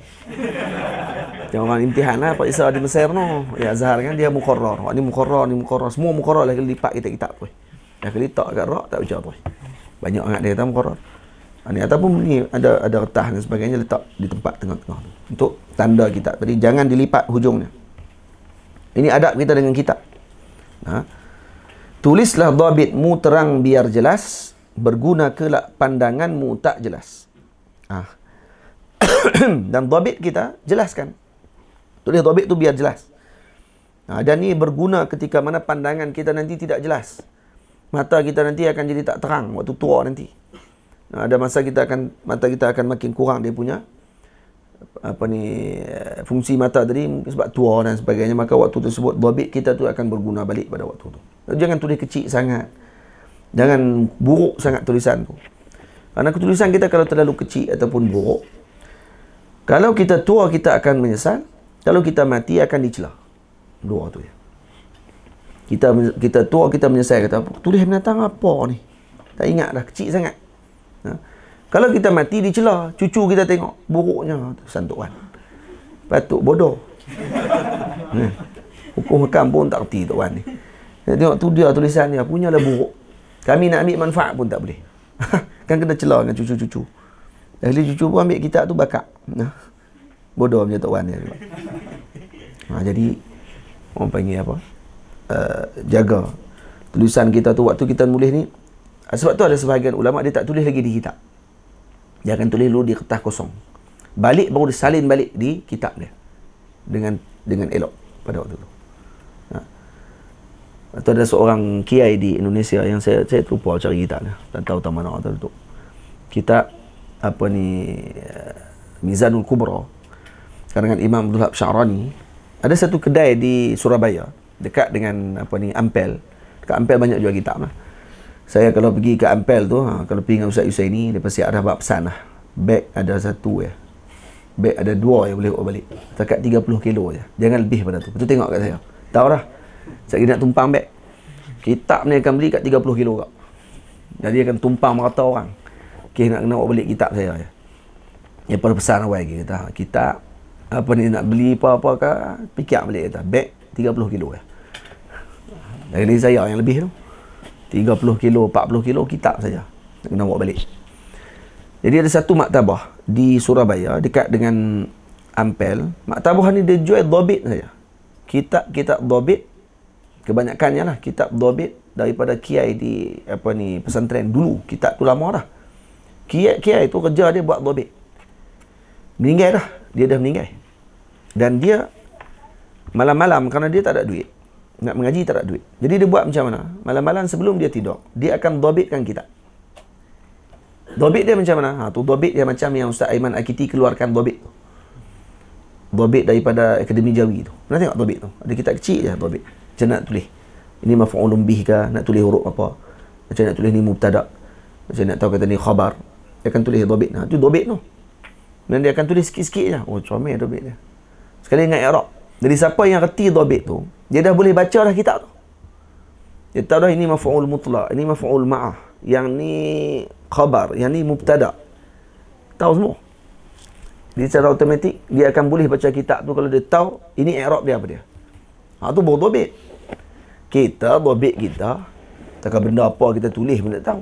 Macam orang imtihan lah, Pak Isa di Mesir no. Ya Zahar kan dia mukharrar. Oh, ni mukharrar, ni mukharrar. Semua mukharrar lah kali lipat kita-kitab tu. Dah kali tak kat rak, tak baca tu. Banyak orang dia kata mukharrar. Ha, ni ataupun ni ada ada retah dan sebagainya letak di tempat tengah-tengah tu untuk tanda kita. tadi jangan dilipat hujungnya ini adab kita dengan kita. ha? tulislah dhabitmu terang biar jelas berguna kelak mu tak jelas ha. dan dhabit kita jelaskan tulis dhabit tu biar jelas ha, dan ni berguna ketika mana pandangan kita nanti tidak jelas mata kita nanti akan jadi tak terang waktu tua nanti ada masa kita akan mata kita akan makin kurang dia punya apa ni fungsi mata tadi sebab tua dan sebagainya maka waktu tersebut dhabit kita tu akan berguna balik pada waktu tu. Jangan tulis kecil sangat. Jangan buruk sangat tulisan tu. Karena tulisan kita kalau terlalu kecil ataupun buruk kalau kita tua kita akan menyesal, kalau kita mati akan dicela. Dua tu ya. Kita kita tua kita menyesal kata tulis binatang apa ni? Tak ingat dah kecil sangat. Ha. Kalau kita mati celah, cucu kita tengok buruknya santukan. Patut bodoh. Ha. Hukum hakam pun tak reti tuan ni. Kita tengok tu dia tulisan dia punyalah buruk. Kami nak ambil manfaat pun tak boleh. kan kena celah dengan cucu-cucu. Ahli cucu pun ambil kitab tu bakak. Ha. Bodoh punya tuan ni. Ha, jadi orang panggil apa? Uh, jaga tulisan kita tu waktu kita mulih ni Ah, sebab tu ada sebahagian ulama dia tak tulis lagi di kitab. Dia akan tulis dulu di kertas kosong. Balik baru disalin balik di kitab dia. Dengan dengan elok pada waktu tu. Ha. Atau ada seorang kiai di Indonesia yang saya saya terlupa lah cari kitab dia. Tak tahu tak mana waktu tu. Kitab apa ni eh, Mizanul Kubra. Sekarang Imam Abdul Hab Syarani. Ada satu kedai di Surabaya. Dekat dengan apa ni Ampel. Dekat Ampel banyak jual kitab lah saya kalau pergi ke Ampel tu, ha, kalau pergi dengan Ustaz Yusaini, dia pasti ada bab pesan lah. Bag ada satu ya. Bag ada dua yang boleh bawa balik. Takat 30 kilo je. Jangan lebih pada tu. Betul tengok kat saya. Tahu lah. Saya nak tumpang bag. Kitab ni akan beli kat 30 kilo kak. Jadi akan tumpang merata orang. Okay, nak kena bawa balik kitab saya je. Yang pada pesan awal lagi kata, ha, kitab apa ni nak beli apa-apa ke, fikir balik kata, bag 30 kilo ya. Dari saya yang lebih tu. 30 kilo, 40 kilo, kitab saja. Nak kena bawa balik. Jadi ada satu maktabah di Surabaya dekat dengan Ampel. Maktabah ni dia jual dobit saja. Kitab-kitab dobit kebanyakannya lah kitab dobit daripada kiai di apa ni pesantren dulu. Kitab tu lama dah. Kiai-kiai itu kerja dia buat dobit. Meninggal dah. Dia dah meninggal. Dan dia malam-malam kerana dia tak ada duit. Nak mengaji tak ada duit. Jadi dia buat macam mana? Malam-malam sebelum dia tidur, dia akan dobitkan kita. Dobit dia macam mana? Ha, tu dobit dia macam yang Ustaz Aiman Akiti keluarkan dobit Dobit daripada Akademi Jawi tu. Pernah tengok dobit tu? Ada kitab kecil je dobit. Macam nak tulis. Ini mafu'ulun bih ke? Nak tulis huruf apa? Macam nak tulis ni mubtadak? Macam nak tahu kata ni khabar? Dia akan tulis dobit. Ha, tu dobit tu. Dan dia akan tulis sikit-sikit je. Oh, comel dobit dia. Sekali dengan Arab. Jadi siapa yang reti dobit tu, dia dah boleh baca dah kitab tu. Dia tahu dah ini maf'ul mutla, ini maf'ul ma'ah, yang ni khabar, yang ni mubtada. Tahu semua. Jadi secara automatik dia akan boleh baca kitab tu kalau dia tahu ini i'rab dia apa dia. Ha tu baru dobit. Kita dobit kita takkan benda apa kita tulis pun tak tahu.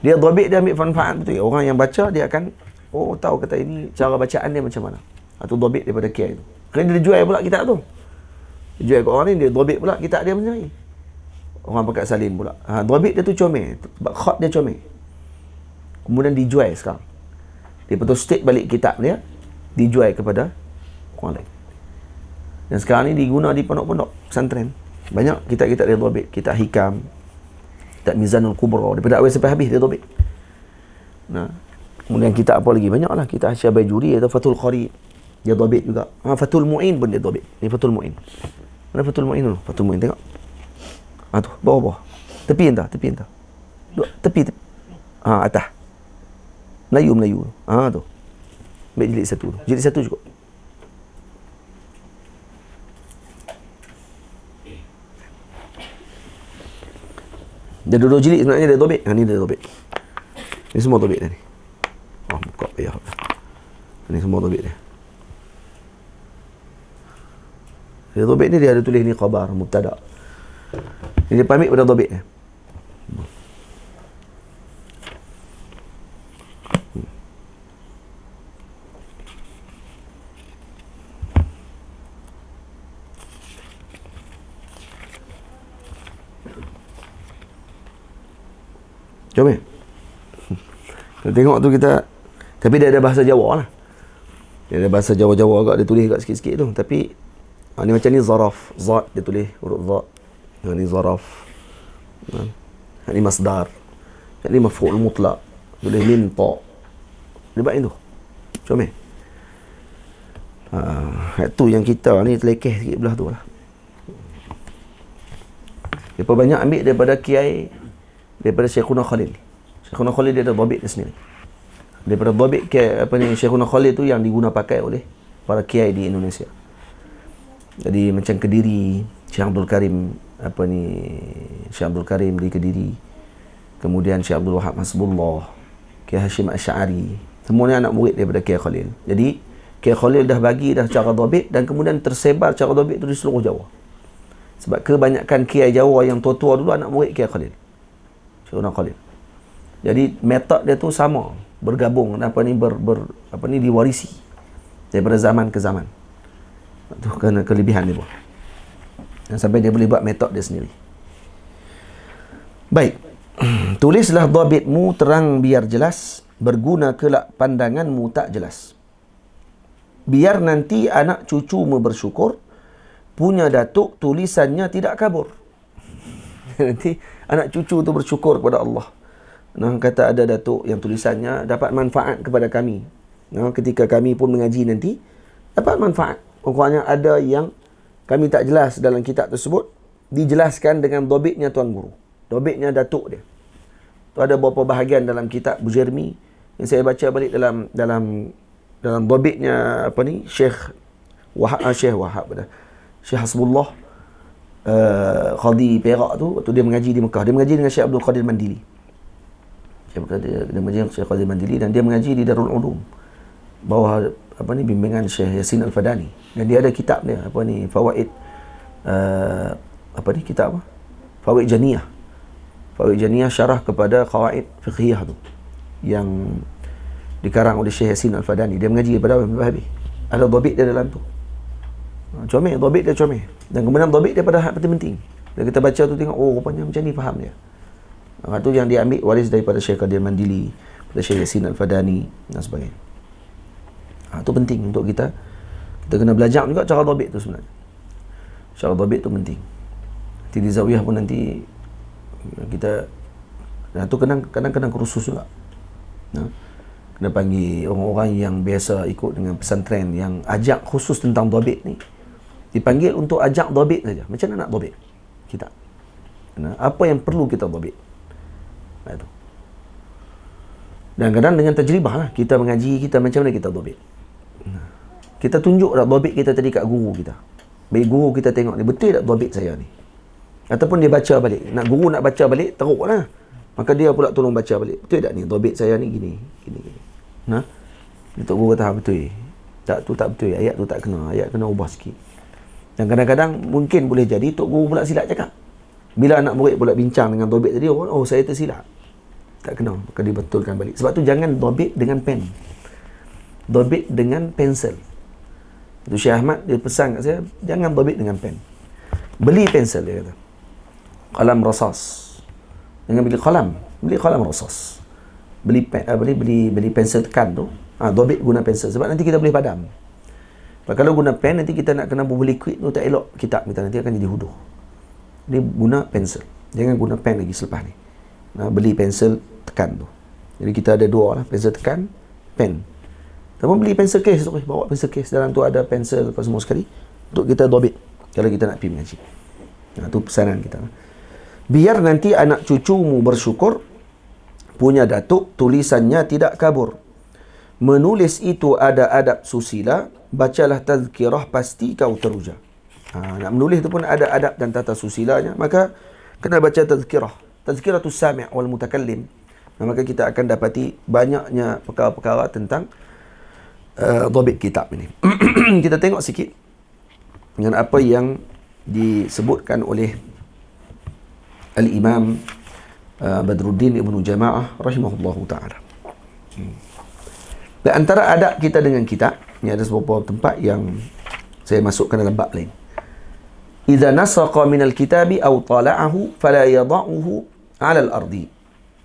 Dia dobit dia ambil manfaat betul. Ya, orang yang baca dia akan oh tahu kata ini cara bacaan dia macam mana. Ha tu dobit daripada kiai itu. Kerana dia jual pula kitab tu jual kat orang ni dia dobit pula kita dia menyeri orang pakat salin pula ha, dobit dia tu comel sebab khot dia comel kemudian dijual sekarang dia patut state balik kitab dia ya, dijual kepada orang lain dan sekarang ni diguna di pondok-pondok pesantren banyak kitab-kitab dia dobit kitab hikam kitab mizanul kubra daripada awal sampai habis dia dobit nah kemudian kita apa lagi banyaklah kita syabai juri atau fatul qari dia dobit juga ha, fatul mu'in pun dia dobit Ini fatul mu'in mana Fatul Mu'in dulu? Fatul Mu'in tengok. Ha tu, bawah-bawah. Tepi entah, tepi entah. Dua, tepi, tepi. Ha, atas. Melayu, Melayu. Ha tu. Ambil jilid satu tu. Jilid satu cukup. Dia dua-dua jilid sebenarnya dia tobit. Ha ni dia tobit. Ni semua tobit dah ni. Oh, buka payah. Ini semua tobit dia. Jadi dobit ni dia ada tulis ni khabar mubtada. Ini dia pamit pada dobit ni. Jom eh. Kita tengok tu kita Tapi dia ada bahasa Jawa lah Dia ada bahasa Jawa-Jawa agak Dia tulis agak sikit-sikit tu Tapi Ha, ni macam ni zaraf. Zat dia tulis huruf zat. Ha, ni zaraf. Ha, ha ni masdar. Ha, ni maf'ul mutlak. Tulis min ta. Lebat ni tu. Cuma eh. itu yang kita ni telekeh sikit belah tu lah. Dia banyak ambil daripada kiai daripada Syekhuna Khalil. Syekhuna Khalil dia ada dhabit di sini. Daripada dhabit kiai apa ni Syekhuna Khalil tu yang diguna pakai oleh para kiai di Indonesia. Jadi macam Kediri, Syekh Abdul Karim apa ni Syekh Abdul Karim di Kediri. Kemudian Syekh Abdul Wahab Hasbullah, Kiai Hashim Asy'ari. Semuanya ni anak murid daripada Kiai Khalil. Jadi Kiai Khalil dah bagi dah cara dobit dan kemudian tersebar cara dobit tu di seluruh Jawa. Sebab kebanyakan Kiai Jawa yang tua-tua dulu anak murid Kiai Khalil. Syekh Abdul Khalil. Jadi metod dia tu sama, bergabung apa ni ber, ber apa ni diwarisi daripada zaman ke zaman. Itu kerana kelebihan dia pun. Dan sampai dia boleh buat metod dia sendiri. Baik. Tulislah dhabitmu terang biar jelas. Berguna kelak pandanganmu tak jelas. Biar nanti anak cucu mu bersyukur. Punya datuk tulisannya tidak kabur. nanti anak cucu tu bersyukur kepada Allah. Nah, kata ada datuk yang tulisannya dapat manfaat kepada kami. Nah, ketika kami pun mengaji nanti, dapat manfaat. Kekurangan ada yang kami tak jelas dalam kitab tersebut. Dijelaskan dengan dobitnya Tuan Guru. Dobitnya Datuk dia. Tu ada beberapa bahagian dalam kitab Bujermi yang saya baca balik dalam dalam dalam dobitnya apa ni Syekh Wahab ah, Syekh Wahab dah. Syekh Hasbullah uh, eh, Khadi Perak tu waktu dia mengaji di Mekah. Dia mengaji dengan Syekh Abdul Qadir Mandili. Syekh dia mengaji dengan Syekh Qadir Mandili dan dia mengaji di Darul Ulum bawah apa ni bimbingan Syekh Yasin Al-Fadani dan dia ada kitab dia apa ni Fawaid uh, apa ni kitab apa Fawaid Janiyah Fawaid Janiyah syarah kepada Qawaid Fiqhiyah tu yang dikarang oleh Syekh Yasin Al-Fadani dia mengaji kepada Ibn Wahabi ada dhabit dia dalam tu ha, comel dhabit dia comel dan kemudian dhabit dia pada hak penting dan kita baca tu tengok oh rupanya macam ni faham dia Lepas ha, tu yang diambil waris daripada Syekh Qadir Mandili, daripada Syekh Yasin Al-Fadani dan sebagainya. Ha, itu penting untuk kita. Kita kena belajar juga cara dobit tu sebenarnya. Cara dobit tu penting. Nanti di Zawiyah pun nanti hmm, kita nah, tu kadang kadang kena kerusus juga. Ha? Kena panggil orang-orang yang biasa ikut dengan pesantren yang ajak khusus tentang dobit ni. Dipanggil untuk ajak dobit saja. Macam mana nak dobit? Kita. Nah, apa yang perlu kita dobit? Nah, itu. Dan kadang dengan tajribah lah. Kita mengaji, kita macam mana kita dobit kita tunjuk dah dobit kita tadi kat guru kita. Bagi guru kita tengok ni, betul tak dobit saya ni? Ataupun dia baca balik. Nak guru nak baca balik, teruk lah. Maka dia pula tolong baca balik. Betul tak ni? Dobit saya ni gini. gini, gini. Nah, ha? Dia tak guru kata, ha, betul. Tak tu tak betul. Ayat tu tak kena. Ayat kena ubah sikit. Dan kadang-kadang mungkin boleh jadi tok guru pula silap cakap. Bila anak murid pula bincang dengan dobit tadi, oh, oh saya tersilap. Tak kena. Maka betulkan balik. Sebab tu jangan dobit dengan pen. Dobit dengan pensel. Itu Syekh Ahmad, dia pesan kat saya, jangan berbit dengan pen. Beli pensel, dia kata. Kalam rosas. Jangan beli kalam. Beli kalam rosas. Beli, pen, uh, beli beli beli pensel tekan tu. Ha, dobit guna pensel. Sebab nanti kita boleh padam. Sebab kalau guna pen, nanti kita nak kena bubuh liquid tu tak elok kitab kita. Nanti akan jadi huduh. Jadi guna pensel. Jangan guna pen lagi selepas ni. Ha, beli pensel tekan tu. Jadi kita ada dua lah. Pensel tekan, pen. Kita beli pencil case tu. Bawa pencil case. Dalam tu ada pencil apa semua sekali. Untuk kita dobit. Kalau kita nak pergi mengaji. Nah, tu pesanan kita. Biar nanti anak cucumu bersyukur. Punya datuk tulisannya tidak kabur. Menulis itu ada adab susila. Bacalah tazkirah pasti kau teruja. Ha, nak menulis tu pun ada adab dan tata susilanya. Maka kena baca tazkirah. Tazkirah tu sami' wal mutakallim. Nah, maka kita akan dapati banyaknya perkara-perkara tentang uh, eh, dobit kitab ini. kita tengok sikit dengan apa yang disebutkan oleh Al-Imam uh, Badruddin Ibn Jama'ah rahimahullahu ta'ala. Hmm. Dan antara adab kita dengan kitab, ini ada beberapa tempat yang saya masukkan dalam bab lain. Iza nasaqa minal kitabi aw tala'ahu fala yada'uhu al-ardi.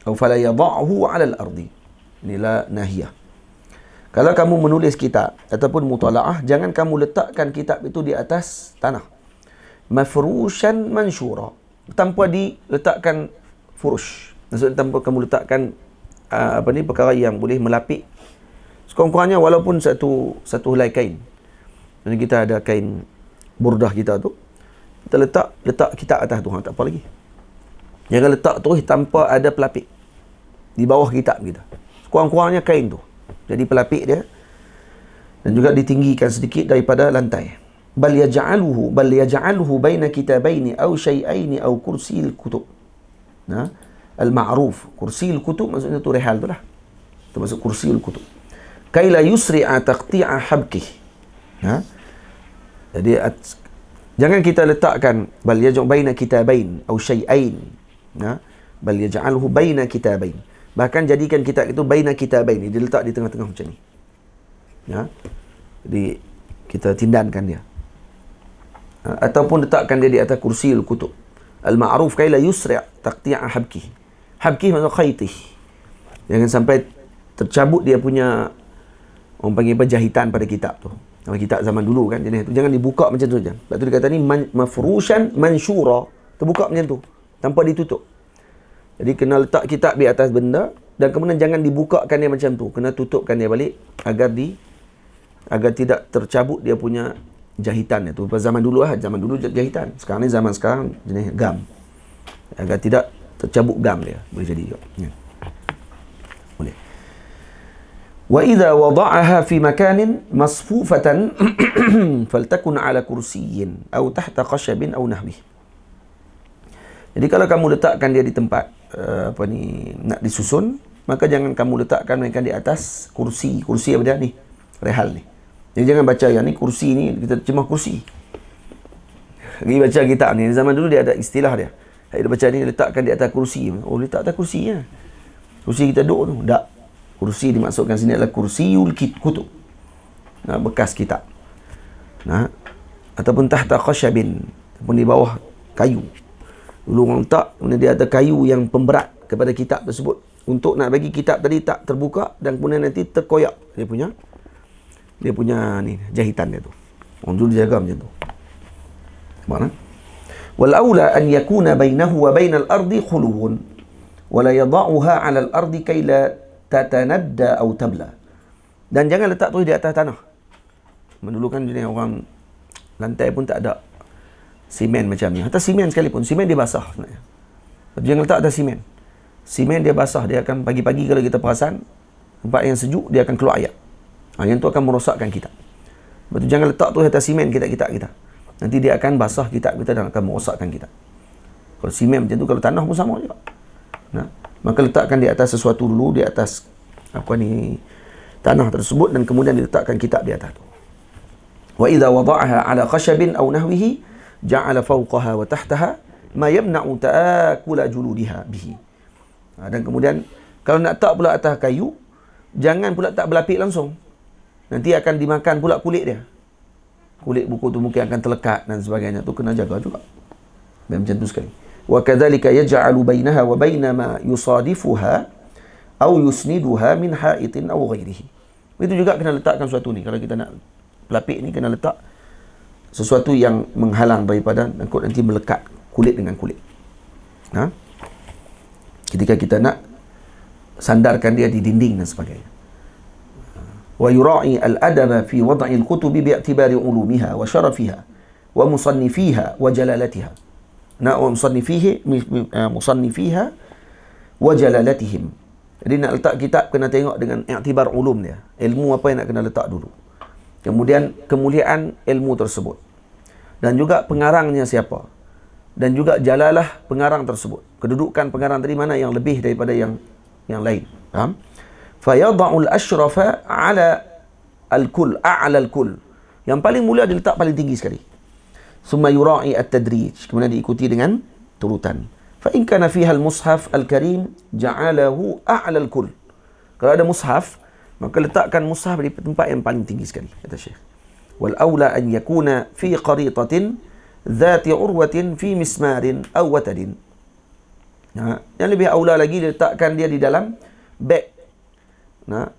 Aw fala yada'uhu ala al-ardi. Inilah nahiyah. Kalau kamu menulis kitab ataupun mutala'ah, jangan kamu letakkan kitab itu di atas tanah. Ma'furushan mansyura. Tanpa diletakkan furush. Maksudnya tanpa kamu letakkan uh, apa ni perkara yang boleh melapik. Sekurang-kurangnya walaupun satu satu helai kain. Dan kita ada kain burdah kita tu. Kita letak, letak kitab atas tu. Ha, tak apa lagi. Jangan letak terus tanpa ada pelapik. Di bawah kitab kita. Sekurang-kurangnya kain tu jadi pelapik dia dan juga ditinggikan sedikit daripada lantai bal yaj'aluhu bal yaj'aluhu baina kitabaini aw shay'aini aw kursiyil kutub nah ha? al ma'ruf kursiyil kutub maksudnya tu rehal tu lah termasuk kursiyil kutub kaila yusri'a taqti'a habki nah ha? jadi jangan kita letakkan bal yaj'al baina kitabain aw shay'ain nah ha? bal yaj'aluhu baina kitabain Bahkan jadikan kitab itu baina kita baini. Dia letak di tengah-tengah macam ni. Ya. Jadi kita tindankan dia. Ha? ataupun letakkan dia di atas kursi al-kutub. Al-ma'ruf kaila yusri taqti'a habki. Habki maksud khaiti. Jangan sampai tercabut dia punya orang panggil apa jahitan pada kitab tu. Kalau kitab zaman dulu kan jenis tu. Jangan dibuka macam tu saja. Sebab tu dia kata ni man, mafrushan mansyura. Terbuka macam tu. Tanpa ditutup. Jadi kena letak kitab di atas benda dan kemudian jangan dibukakan dia macam tu. Kena tutupkan dia balik agar di agar tidak tercabut dia punya jahitan itu. Pada zaman dulu ah, zaman dulu jahitan. Sekarang ni zaman sekarang jenis gam. Agar tidak tercabut gam dia. Boleh jadi juga. Ya. Boleh. Wa idza wada'aha fi makanin masfufatan faltakun ala kursiyyin aw tahta qashabin aw nahwihi. Jadi kalau kamu letakkan dia di tempat uh, apa ni nak disusun, maka jangan kamu letakkan mereka di atas kursi. Kursi apa dia ni? Rehal ni. Jadi jangan baca yang ni kursi ni kita cuma kursi. Lagi baca kita ni zaman dulu dia ada istilah dia. Hai baca ni letakkan di atas kursi. Oh letak atas kursi ya. Kursi kita duduk tu. Tak. Kursi dimasukkan sini adalah kursi ulkit kutub. Nah, bekas kitab. Nah, ataupun tahta khashabin. Ataupun di bawah kayu dulu orang tak kemudian dia ada kayu yang pemberat kepada kitab tersebut untuk nak bagi kitab tadi tak terbuka dan kemudian nanti terkoyak dia punya dia punya ni jahitan dia tu orang dulu jaga macam tu mana eh? wal an yakuna bainahu wa bainal ardi khuluun wa yada'uha 'ala al ardi kay la tatanadda aw tabla dan jangan letak tu di atas tanah mendulukan dia orang lantai pun tak ada simen macam ni atau simen sekalipun simen dia basah sebenarnya jangan letak atas simen simen dia basah dia akan pagi-pagi kalau kita perasan tempat yang sejuk dia akan keluar air ha, yang tu akan merosakkan kita betul jangan letak tu atas simen kita kita kita nanti dia akan basah kita kita dan akan merosakkan kita kalau simen macam tu kalau tanah pun sama juga nah maka letakkan di atas sesuatu dulu di atas apa ni tanah tersebut dan kemudian diletakkan kitab di atas tu wa idza wada'aha ala khashabin aw nahwihi ja'ala fawqaha wa tahtaha ma yamna'u ta'akula juludiha bihi. Ha, dan kemudian kalau nak tak pula atas kayu, jangan pula tak berlapik langsung. Nanti akan dimakan pula kulit dia. Kulit buku tu mungkin akan terlekat dan sebagainya tu kena jaga juga. Dan macam tu sekali. Wa kadzalika yaj'alu bainaha wa baina ma yusadifuha aw yusniduha min ha'itin aw ghairihi. Itu juga kena letakkan suatu ni kalau kita nak pelapik ni kena letak sesuatu yang menghalang daripada nangkut nanti melekat kulit dengan kulit. Ha? Ketika kita nak sandarkan dia di dinding dan sebagainya. Wa yura'i al-adaba fi wad'i al-kutubi bi'tibari ulumiha wa syarafiha wa musannifiha wa jalalatiha. Na musannifihi eh, musannifiha wa jalalatihim. Jadi nak letak kitab kena tengok dengan i'tibar ulum dia. Ilmu apa yang nak kena letak dulu kemudian kemuliaan ilmu tersebut dan juga pengarangnya siapa dan juga jalalah pengarang tersebut kedudukan pengarang dari mana yang lebih daripada yang yang lain faham fa yadul asyrafa ala al-kul a'la al-kul yang paling mulia diletak paling tinggi sekali summa yura'i at kemudian diikuti dengan turutan fa in kana fiha al-mushaf al-karim ja'alahu a'la al-kul kalau ada mushaf maka letakkan mushaf di tempat yang paling tinggi sekali kata syekh wal aula an yakuna fi qaritatin dhati urwatin fi mismarin aw watadin nah ha, yang lebih aula lagi letakkan dia di dalam beg nah ha,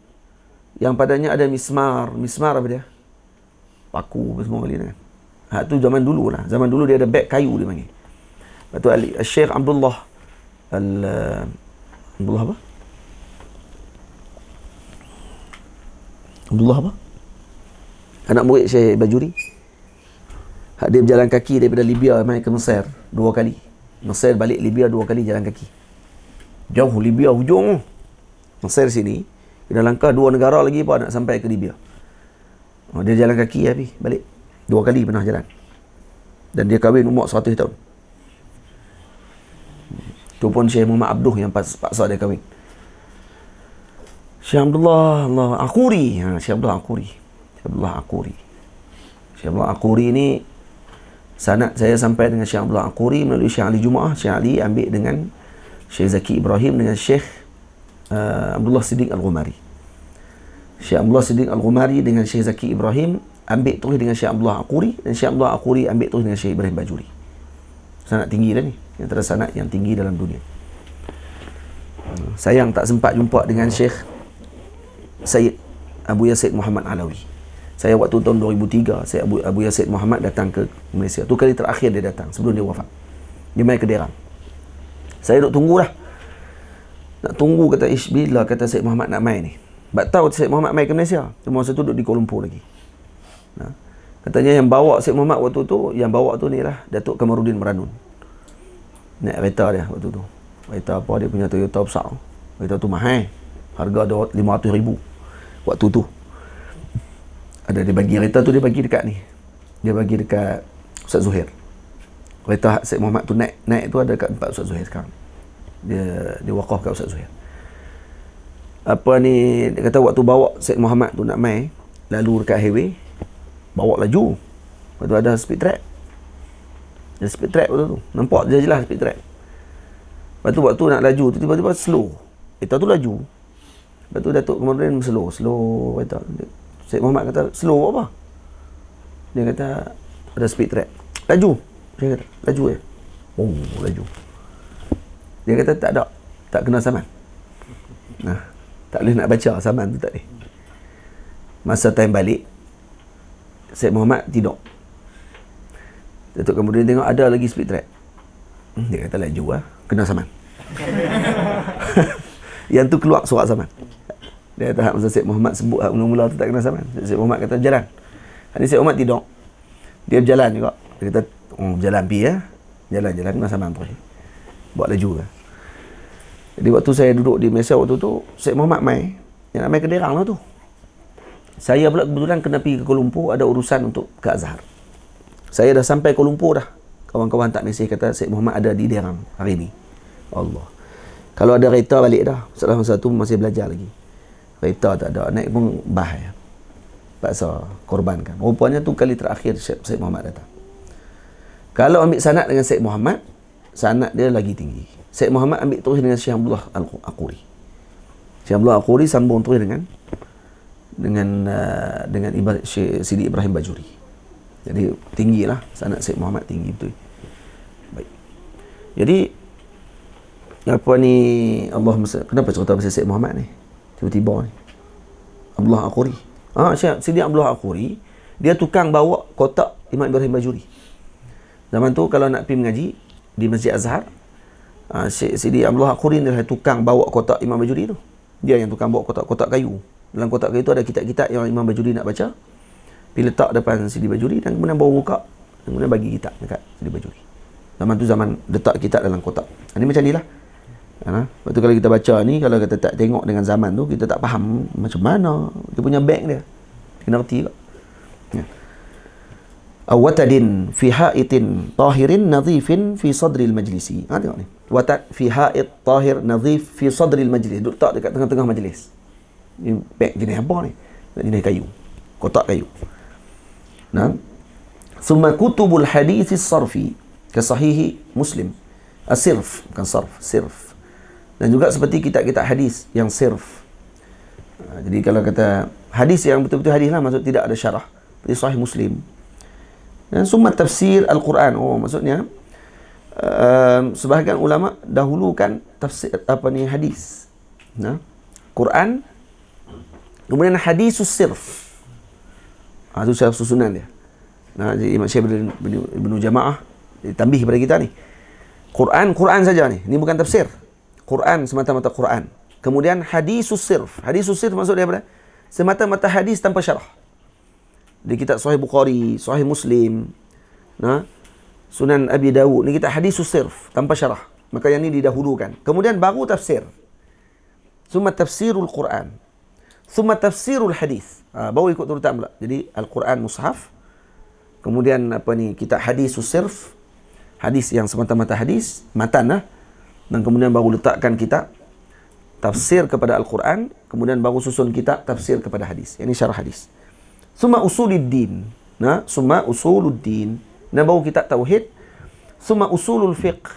yang padanya ada mismar mismar apa dia paku apa semua ni kan ha, tu zaman dulu lah zaman dulu dia ada beg kayu dia panggil lepas tu syekh Abdullah al- eh, Abdullah apa Abdullah apa? Anak murid Syekh Bajuri. Dia berjalan kaki daripada Libya mai ke Mesir dua kali. Mesir balik Libya dua kali jalan kaki. Jauh Libya hujung Mesir sini. Kena langkah dua negara lagi pun nak sampai ke Libya. Ha, dia jalan kaki habis balik. Dua kali pernah jalan. Dan dia kahwin umur 100 tahun. Itu pun Syekh Muhammad Abduh yang paksa dia kahwin. Syekh Abdullah Allah Akuri. Ha, Syekh Abdullah Akuri. Syekh Abdullah Akuri. Syekh Abdullah Akuri ni sanad saya sampai dengan Syekh Abdullah Akuri melalui Syekh Ali Jumaah. Syekh Ali ambil dengan Syekh Zaki Ibrahim dengan Syekh uh, Abdullah Siddiq Al-Ghumari. Syekh Abdullah Siddiq Al-Ghumari dengan Syekh Zaki Ibrahim ambil terus dengan Syekh Abdullah Akuri dan Syekh Abdullah Akuri ambil terus dengan Syekh Ibrahim Bajuri. Sanad tinggi dah ni. Antara sanad yang tinggi dalam dunia. Hmm. Sayang tak sempat jumpa dengan Syekh Syed Abu Yasid Muhammad Alawi. Saya waktu tahun 2003, saya Abu, Abu Yasid Muhammad datang ke Malaysia. Tu kali terakhir dia datang sebelum dia wafat. Dia mai ke Deram. Saya tunggu lah. Nak tunggu kata Ish bila kata Syed Muhammad nak mai ni. Sebab tahu Sayyid Muhammad mai ke Malaysia. Tu masa tu duduk di Kuala Lumpur lagi. Nah. Ha? Katanya yang bawa Syed Muhammad waktu tu, yang bawa tu ni lah Datuk Kamarudin Meranun. Naik kereta dia waktu tu. Kereta apa dia punya Toyota besar. Kereta tu mahal. Harga dia RM500,000 waktu tu ada dia bagi kereta tu dia bagi dekat ni dia bagi dekat Ustaz Zuhir kereta Syed Muhammad tu naik naik tu ada dekat tempat Ustaz Zuhir sekarang dia dia wakaf kat Ustaz Zuhir apa ni dia kata waktu bawa Syed Muhammad tu nak mai lalu dekat highway bawa laju lepas tu ada speed track ada speed track waktu tu nampak je lah speed trap lepas tu waktu nak laju tu tiba-tiba slow kereta tu laju Lepas tu Datuk kemudian slow, slow kata. Syed Muhammad kata, slow apa? Dia kata, ada speed track. Laju. Dia kata, laju ya, Oh, laju. Dia kata, tak ada. Tak kena saman. Nah, tak boleh nak baca saman tu tak boleh. Masa time balik, Syed Muhammad tidur. Datuk kemudian tengok, ada lagi speed track. Dia kata, laju lah. Kena saman. Yang tu keluar surat saman. Dia kata masa Syed Muhammad sebut hak mula-mula tu tak kena sama. Syed Muhammad kata jalan. Hadis Syed Muhammad tidur. Dia berjalan juga. Dia kata, oh, jalan pi ya. Jalan-jalan kena sama terus. Buat laju ke. Jadi waktu saya duduk di mesa waktu tu, Syed Muhammad mai. Dia nak mai ke derang lah tu. Saya pula kebetulan kena pergi ke Kuala Lumpur ada urusan untuk ke Azhar. Saya dah sampai Kuala Lumpur dah. Kawan-kawan tak mesej kata Syed Muhammad ada di derang hari ni. Allah. Kalau ada kereta balik dah. Salah satu masih belajar lagi. Kereta tak ada. Naik pun bahaya. Paksa korbankan. Rupanya tu kali terakhir Syed Muhammad datang. Kalau ambil sanat dengan Syed Muhammad, sanat dia lagi tinggi. Syed Muhammad ambil terus dengan Syed Abdullah Al-Quri. Syed Abdullah Al-Quri sambung terus dengan dengan uh, dengan Sidi Ibrahim Bajuri. Jadi tinggi lah sanat Syed Muhammad tinggi betul. Baik. Jadi apa ni Allah kenapa cerita pasal Syed Muhammad ni? Tiba-tiba ni. Eh. Abdullah Akhuri. Ah, ha, Syekh Sidi Abdullah Akhuri, dia tukang bawa kotak Imam Ibrahim Bajuri. Zaman tu kalau nak pergi mengaji di Masjid Azhar, ha, Syekh Sidi Abdullah Akhuri ni adalah tukang bawa kotak Imam Bajuri tu. Dia yang tukang bawa kotak-kotak kayu. Dalam kotak kayu tu ada kitab-kitab yang Imam Bajuri nak baca. Pergi letak depan Sidi Bajuri dan kemudian bawa buka. Kemudian bagi kitab dekat Sidi Bajuri. Zaman tu zaman letak kitab dalam kotak. Ini macam ni lah. Kan, ha? Betul kalau kita baca ni, kalau kita tak tengok dengan zaman tu, kita tak faham macam mana dia punya bank dia. Kena erti tak? Ya. Watadin fi ha'itin tahirin nazifin fi sadril majlisi. Ha, tengok ni. Watad fi ha'it tahir nazif fi sadril majlis. Duduk tak dekat tengah-tengah majlis. Ini bag jenis apa ni? Jenis kayu. Kotak kayu. Nah. Thumma kutubul hadithi sarfi. Kesahihi muslim. Asirf. Bukan sarf. Sirf. sirf dan juga seperti kitab-kitab hadis yang sirf. Ha, jadi kalau kata hadis yang betul-betul hadis lah maksud tidak ada syarah. Jadi sahih Muslim. Dan summa tafsir al-Quran. Oh maksudnya um, sebahagian ulama dahulukan tafsir apa ni hadis. Nah, ha? Quran kemudian hadis sirf. Ah itu syarah susunan dia. Nah, jadi Imam Syekh bin Ibnu Jamaah ditambih kepada kita ni. Quran, Quran saja ni. Ini bukan tafsir. Quran semata-mata Quran. Kemudian hadis sirf. Hadis sirf maksud dia apa? Semata-mata hadis tanpa syarah. Di kitab Sahih Bukhari, Sahih Muslim, nah, Sunan Abi Dawud. Ini kita hadis sirf tanpa syarah. Maka yang ini didahulukan. Kemudian baru tafsir. Suma tafsirul Quran. Suma tafsirul hadis. Ha, baru ikut turutan pula. Jadi Al-Quran Mus'haf. Kemudian apa ni kitab hadis sirf. Hadis yang semata-mata hadis. Matan lah dan kemudian baru letakkan kita tafsir kepada al-Quran kemudian baru susun kita tafsir kepada hadis Ini syarah hadis summa usuluddin nah summa usuluddin dan baru kita tauhid summa usulul fiqh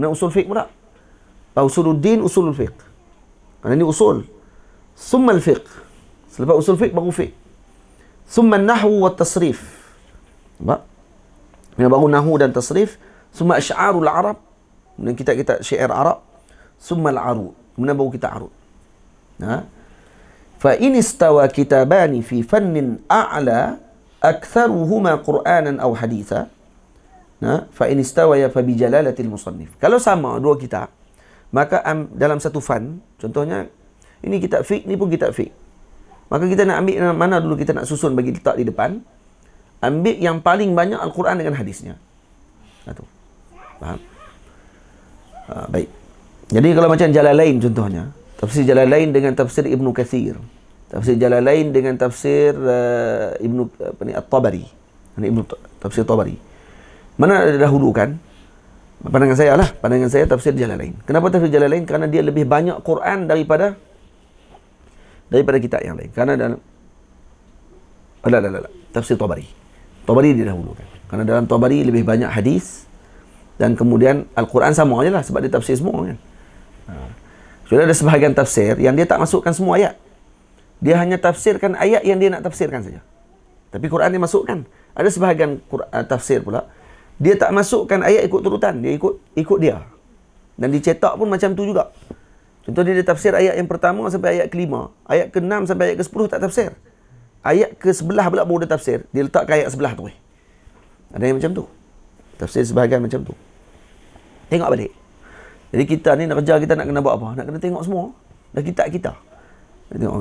nah usul fiqh pula baru usuluddin usulul fiqh kan ini usul summa al-fiqh selepas usul fiqh baru fiqh summa nahwu wa tasrif nampak baru nahu dan tasrif summa asy'arul arab Kemudian kita kita syair Arab Summal arud Kemudian baru kita arud ha? Fa in istawa kitabani fi fannin a'la aktharuhuma Qur'anan aw haditha. Nah, ha? fa in istawa ya fa bi jalalatil musannif. Kalau sama dua kita, maka dalam satu fan, contohnya ini kita fiqh ni pun kita fiqh. Maka kita nak ambil mana dulu kita nak susun bagi letak di depan. Ambil yang paling banyak Al-Quran dengan hadisnya. Satu. Faham? Ha, baik. Jadi kalau macam jalan lain contohnya, tafsir jalan lain dengan tafsir Ibn Katsir. Tafsir jalan lain dengan tafsir uh, Ibnu apa ni tabari Ini Ibn tafsir Tabari. Mana dahulu kan? Pandangan saya lah, pandangan saya tafsir jalan lain. Kenapa tafsir jalan lain? Karena dia lebih banyak Quran daripada daripada kita yang lain. Karena dalam Alah, alah, alah. Tafsir Tabari. Tabari dia dahulu kan. Karena dalam Tabari lebih banyak hadis dan kemudian Al-Quran sama aja lah sebab dia tafsir semua kan. Sudah ha. ada sebahagian tafsir yang dia tak masukkan semua ayat. Dia hanya tafsirkan ayat yang dia nak tafsirkan saja. Tapi Quran dia masukkan. Ada sebahagian Quran, eh, tafsir pula. Dia tak masukkan ayat ikut turutan. Dia ikut ikut dia. Dan dicetak pun macam tu juga. Contoh dia, dia tafsir ayat yang pertama sampai ayat kelima. Ayat ke enam sampai ayat ke sepuluh tak tafsir. Ayat ke sebelah pula baru dia tafsir. Dia letakkan ayat sebelah tu. Ada yang macam tu. Tafsir sebahagian macam tu. Tengok balik. Jadi kita ni nak kerja kita nak kena buat apa? Nak kena tengok semua. Dah kita kita. Tengok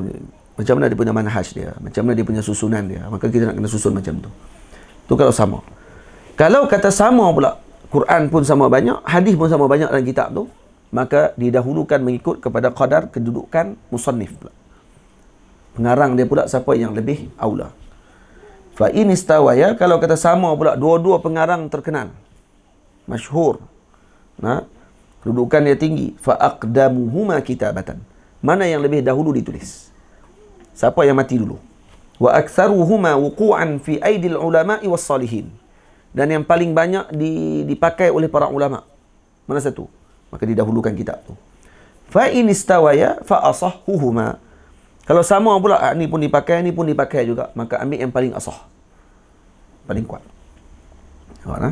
macam mana dia punya manhaj dia, macam mana dia punya susunan dia. Maka kita nak kena susun macam tu. Tu kalau sama. Kalau kata sama pula, Quran pun sama banyak, hadis pun sama banyak dalam kitab tu, maka didahulukan mengikut kepada qadar kedudukan musannif pula. Pengarang dia pula siapa yang lebih aula. Fa in istawaya kalau kata sama pula dua-dua pengarang terkenal masyhur ha? kedudukan dia tinggi fa aqdamuhuma kitabatan mana yang lebih dahulu ditulis siapa yang mati dulu wa aktsaruhuma wuqu'an fi aidil ulama'i was salihin dan yang paling banyak di, dipakai oleh para ulama mana satu maka didahulukan kitab tu fa in istawaya fa asahhuhuma kalau sama pula ah, ni pun dipakai ni pun dipakai juga maka ambil yang paling asah paling kuat Faham, ha?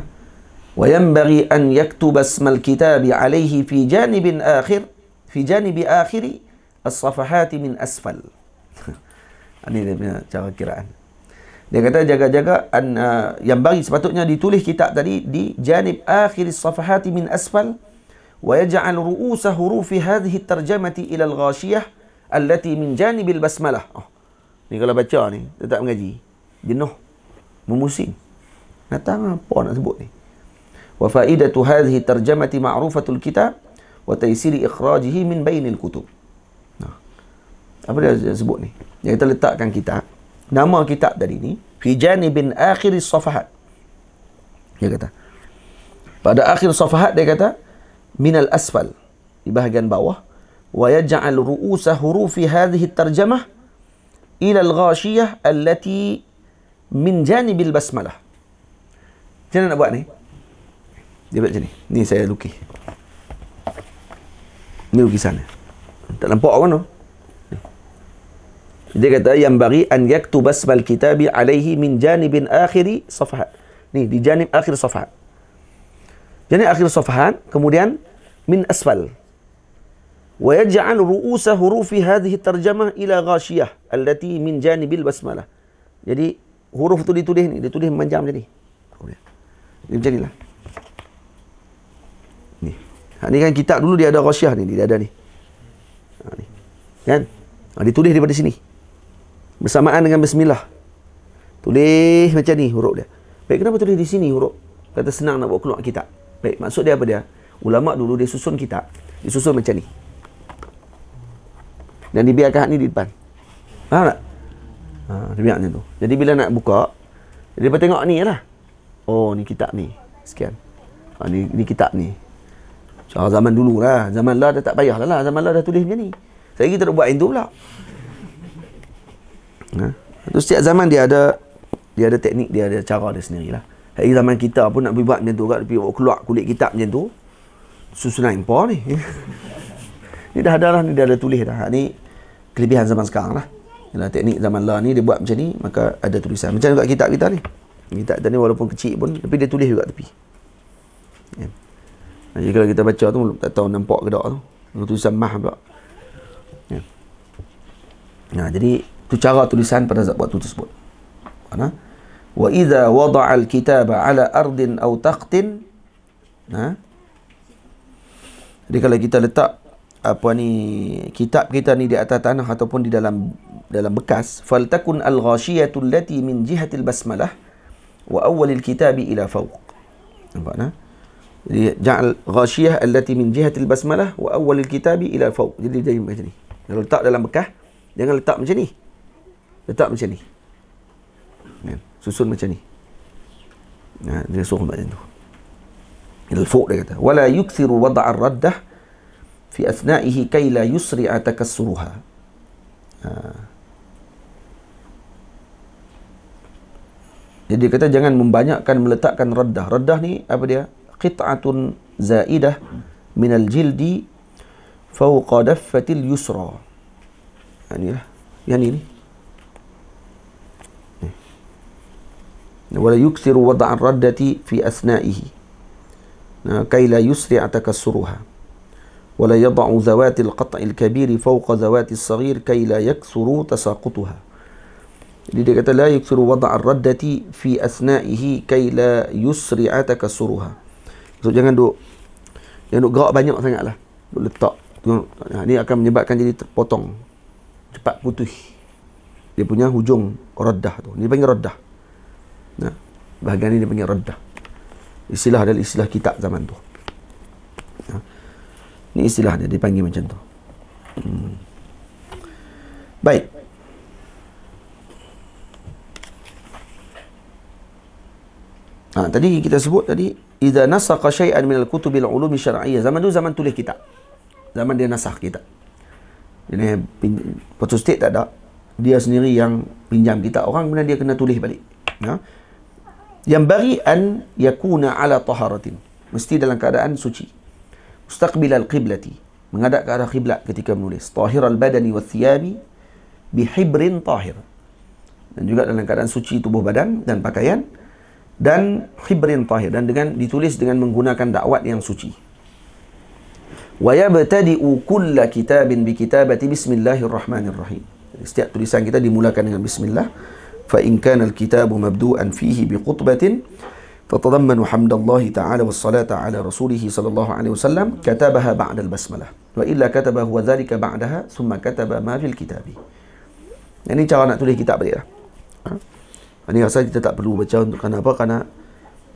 وينبغي أن يكتب اسم الكتاب عليه في جانب آخر في جانب آخر الصفحات من أسفل Ini dia punya cara kiraan. Dia kata jaga-jaga an, uh, yang bagi sepatutnya ditulis kitab tadi di janib akhir safahati min asfal wa yaj'al ru'us huruf hadhihi tarjamati ila al-ghashiyah allati min janib al-basmalah. Oh. Ni kalau baca ni tetap mengaji. Jenuh. Memusing. Datang lah, apa nak sebut ni? وفائدة هذه الترجمة معروفة الكتاب وتيسير إخراجه من بين الكتب apa dia sebut ni? Dia kata letakkan kitab. Nama kitab tadi ni. Fijani bin akhir safahat. Dia kata. Pada akhir safahat dia kata. Minal asfal. Di bahagian bawah. Wa yaja'al ru'usa hurufi hadhi tarjamah. Ila al-ghashiyah allati min janibil basmalah. Macam mana nak buat ni? Dia buat macam ni. Ni saya lukis. Ni lukisan dia. Tak nampak kan? Dia kata, yang bagi an yaktu basmal kitabi alaihi min janibin akhiri safahat. Ni, di janib akhir safahat. Janib akhir safahat, kemudian min asfal. ويجعل رؤوس حروف هذه الترجمة إلى غاشية التي من جانب basmalah. jadi huruf tu ditulis ni, ditulis manjam macam ni. Ini macam ni lah. Ini ha, kan kitab dulu dia ada Rasyah ni. Dia ada ni. Ha, ni. Kan? Ha, dia tulis daripada sini. Bersamaan dengan Bismillah. Tulis macam ni huruf dia. Baik, kenapa tulis di sini huruf? Kata senang nak buat keluar kitab. Baik, maksud dia apa dia? Ulama' dulu dia susun kitab. Dia susun macam ni. Dan dibiarkan hak ni di depan. Faham tak? Ha, dia macam tu. Jadi bila nak buka, dia dapat tengok ni lah. Oh, ni kitab ni. Sekian. Ha, ni, ni kitab ni. Soal ah, zaman dulu lah. Zaman lah dah tak payah lah. lah, Zaman lah dah tulis macam ni. Saya kita nak buat yang tu pula. Ha? terus setiap zaman dia ada dia ada teknik, dia ada cara dia sendiri lah. Hari zaman kita pun nak buat macam tu kat tepi keluar kulit kitab macam tu. Susunan impor ni. ni dah ada lah. Ni dah ada tulis dah. Ha, ni kelebihan zaman sekarang lah. Yalah, teknik zaman lah ni dia buat macam ni maka ada tulisan. Macam juga kitab kita ni. Kitab kita ni walaupun kecil pun tapi dia tulis juga tepi. Yeah. Jadi kalau kita baca tu tak tahu nampak ke tak tu. Tulisan mah pula. Ya. Nah, ya, jadi tu cara tulisan pada zat tu tersebut. Mana? Wa idza wada'a al-kitaba 'ala ardin aw taqtin. Nah. Ha? Jadi kalau kita letak apa ni kitab kita ni di atas tanah ataupun di dalam dalam bekas fal takun al ghashiyatu allati min jihati basmalah wa awwal al kitabi ila fawq nampak nah jadi ja'al ghasyiyah allati min jihatil basmalah wa awwalil kitabi ila fawq. Jadi jadi macam ni. Kalau letak dalam bekah, jangan letak macam ni. Letak macam ni. Ya, susun macam ni. Ha, dia suruh macam tu. Ila fawq dia kata. Wala yukthiru wada'ar raddah fi asna'ihi kay la yusri'a takassuruha. Ha. Jadi dia kata jangan membanyakkan meletakkan raddah. Raddah ni apa dia? قطعة زائدة من الجلد فوق دفة اليسرى يعني إيه؟ يعني إيه؟ ولا يكثر وضع الردة في أثنائه كي لا يسرع تكسرها ولا يضع ذوات القطع الكبير فوق ذوات الصغير كي لا يكثر تساقطها لذلك لا يكثر وضع الردة في أثنائه كي لا يسرع تكسرها So jangan duk Jangan duk gerak banyak sangat lah Duk letak ha, ini akan menyebabkan jadi terpotong Cepat putih Dia punya hujung Radah tu ini panggil radah nah, ha, Bahagian ini panggil radah Istilah adalah istilah kitab zaman tu ha, Ni istilah dia Dia panggil macam tu hmm. Baik Ha, tadi kita sebut tadi Iza nasaqa syai'an minal kutubil ulumi syar'iyah. Zaman tu zaman tulis kitab. Zaman dia nasah kitab. Ini putus tak ada. Dia sendiri yang pinjam kitab orang kemudian dia kena tulis balik. Ya. Yang bagi an yakuna ala taharatin. Mesti dalam keadaan suci. Mustaqbil qiblati Menghadap ke arah qiblat ketika menulis. Tahir al-badani wa thiyabi bihibrin tahir. Dan juga dalam keadaan suci tubuh badan dan pakaian dan khibrin tahir dan dengan ditulis dengan menggunakan dakwat yang suci. Wa yabtadi'u kulla kitabin bi kitabati bismillahirrahmanirrahim. Setiap tulisan kita dimulakan dengan bismillah. Fa in kana al-kitabu mabdu'an fihi bi khutbatin tatadammanu hamdallahi ta'ala was salata ala rasulih sallallahu alaihi wasallam katabaha ba'da al-basmalah. Wa illa kataba huwa dhalika ba'daha thumma kataba ma fil kitabi. Ini cara nak tulis kitab dia. Lah. Ha? Ini asal kita tak perlu baca untuk kerana apa? Kerana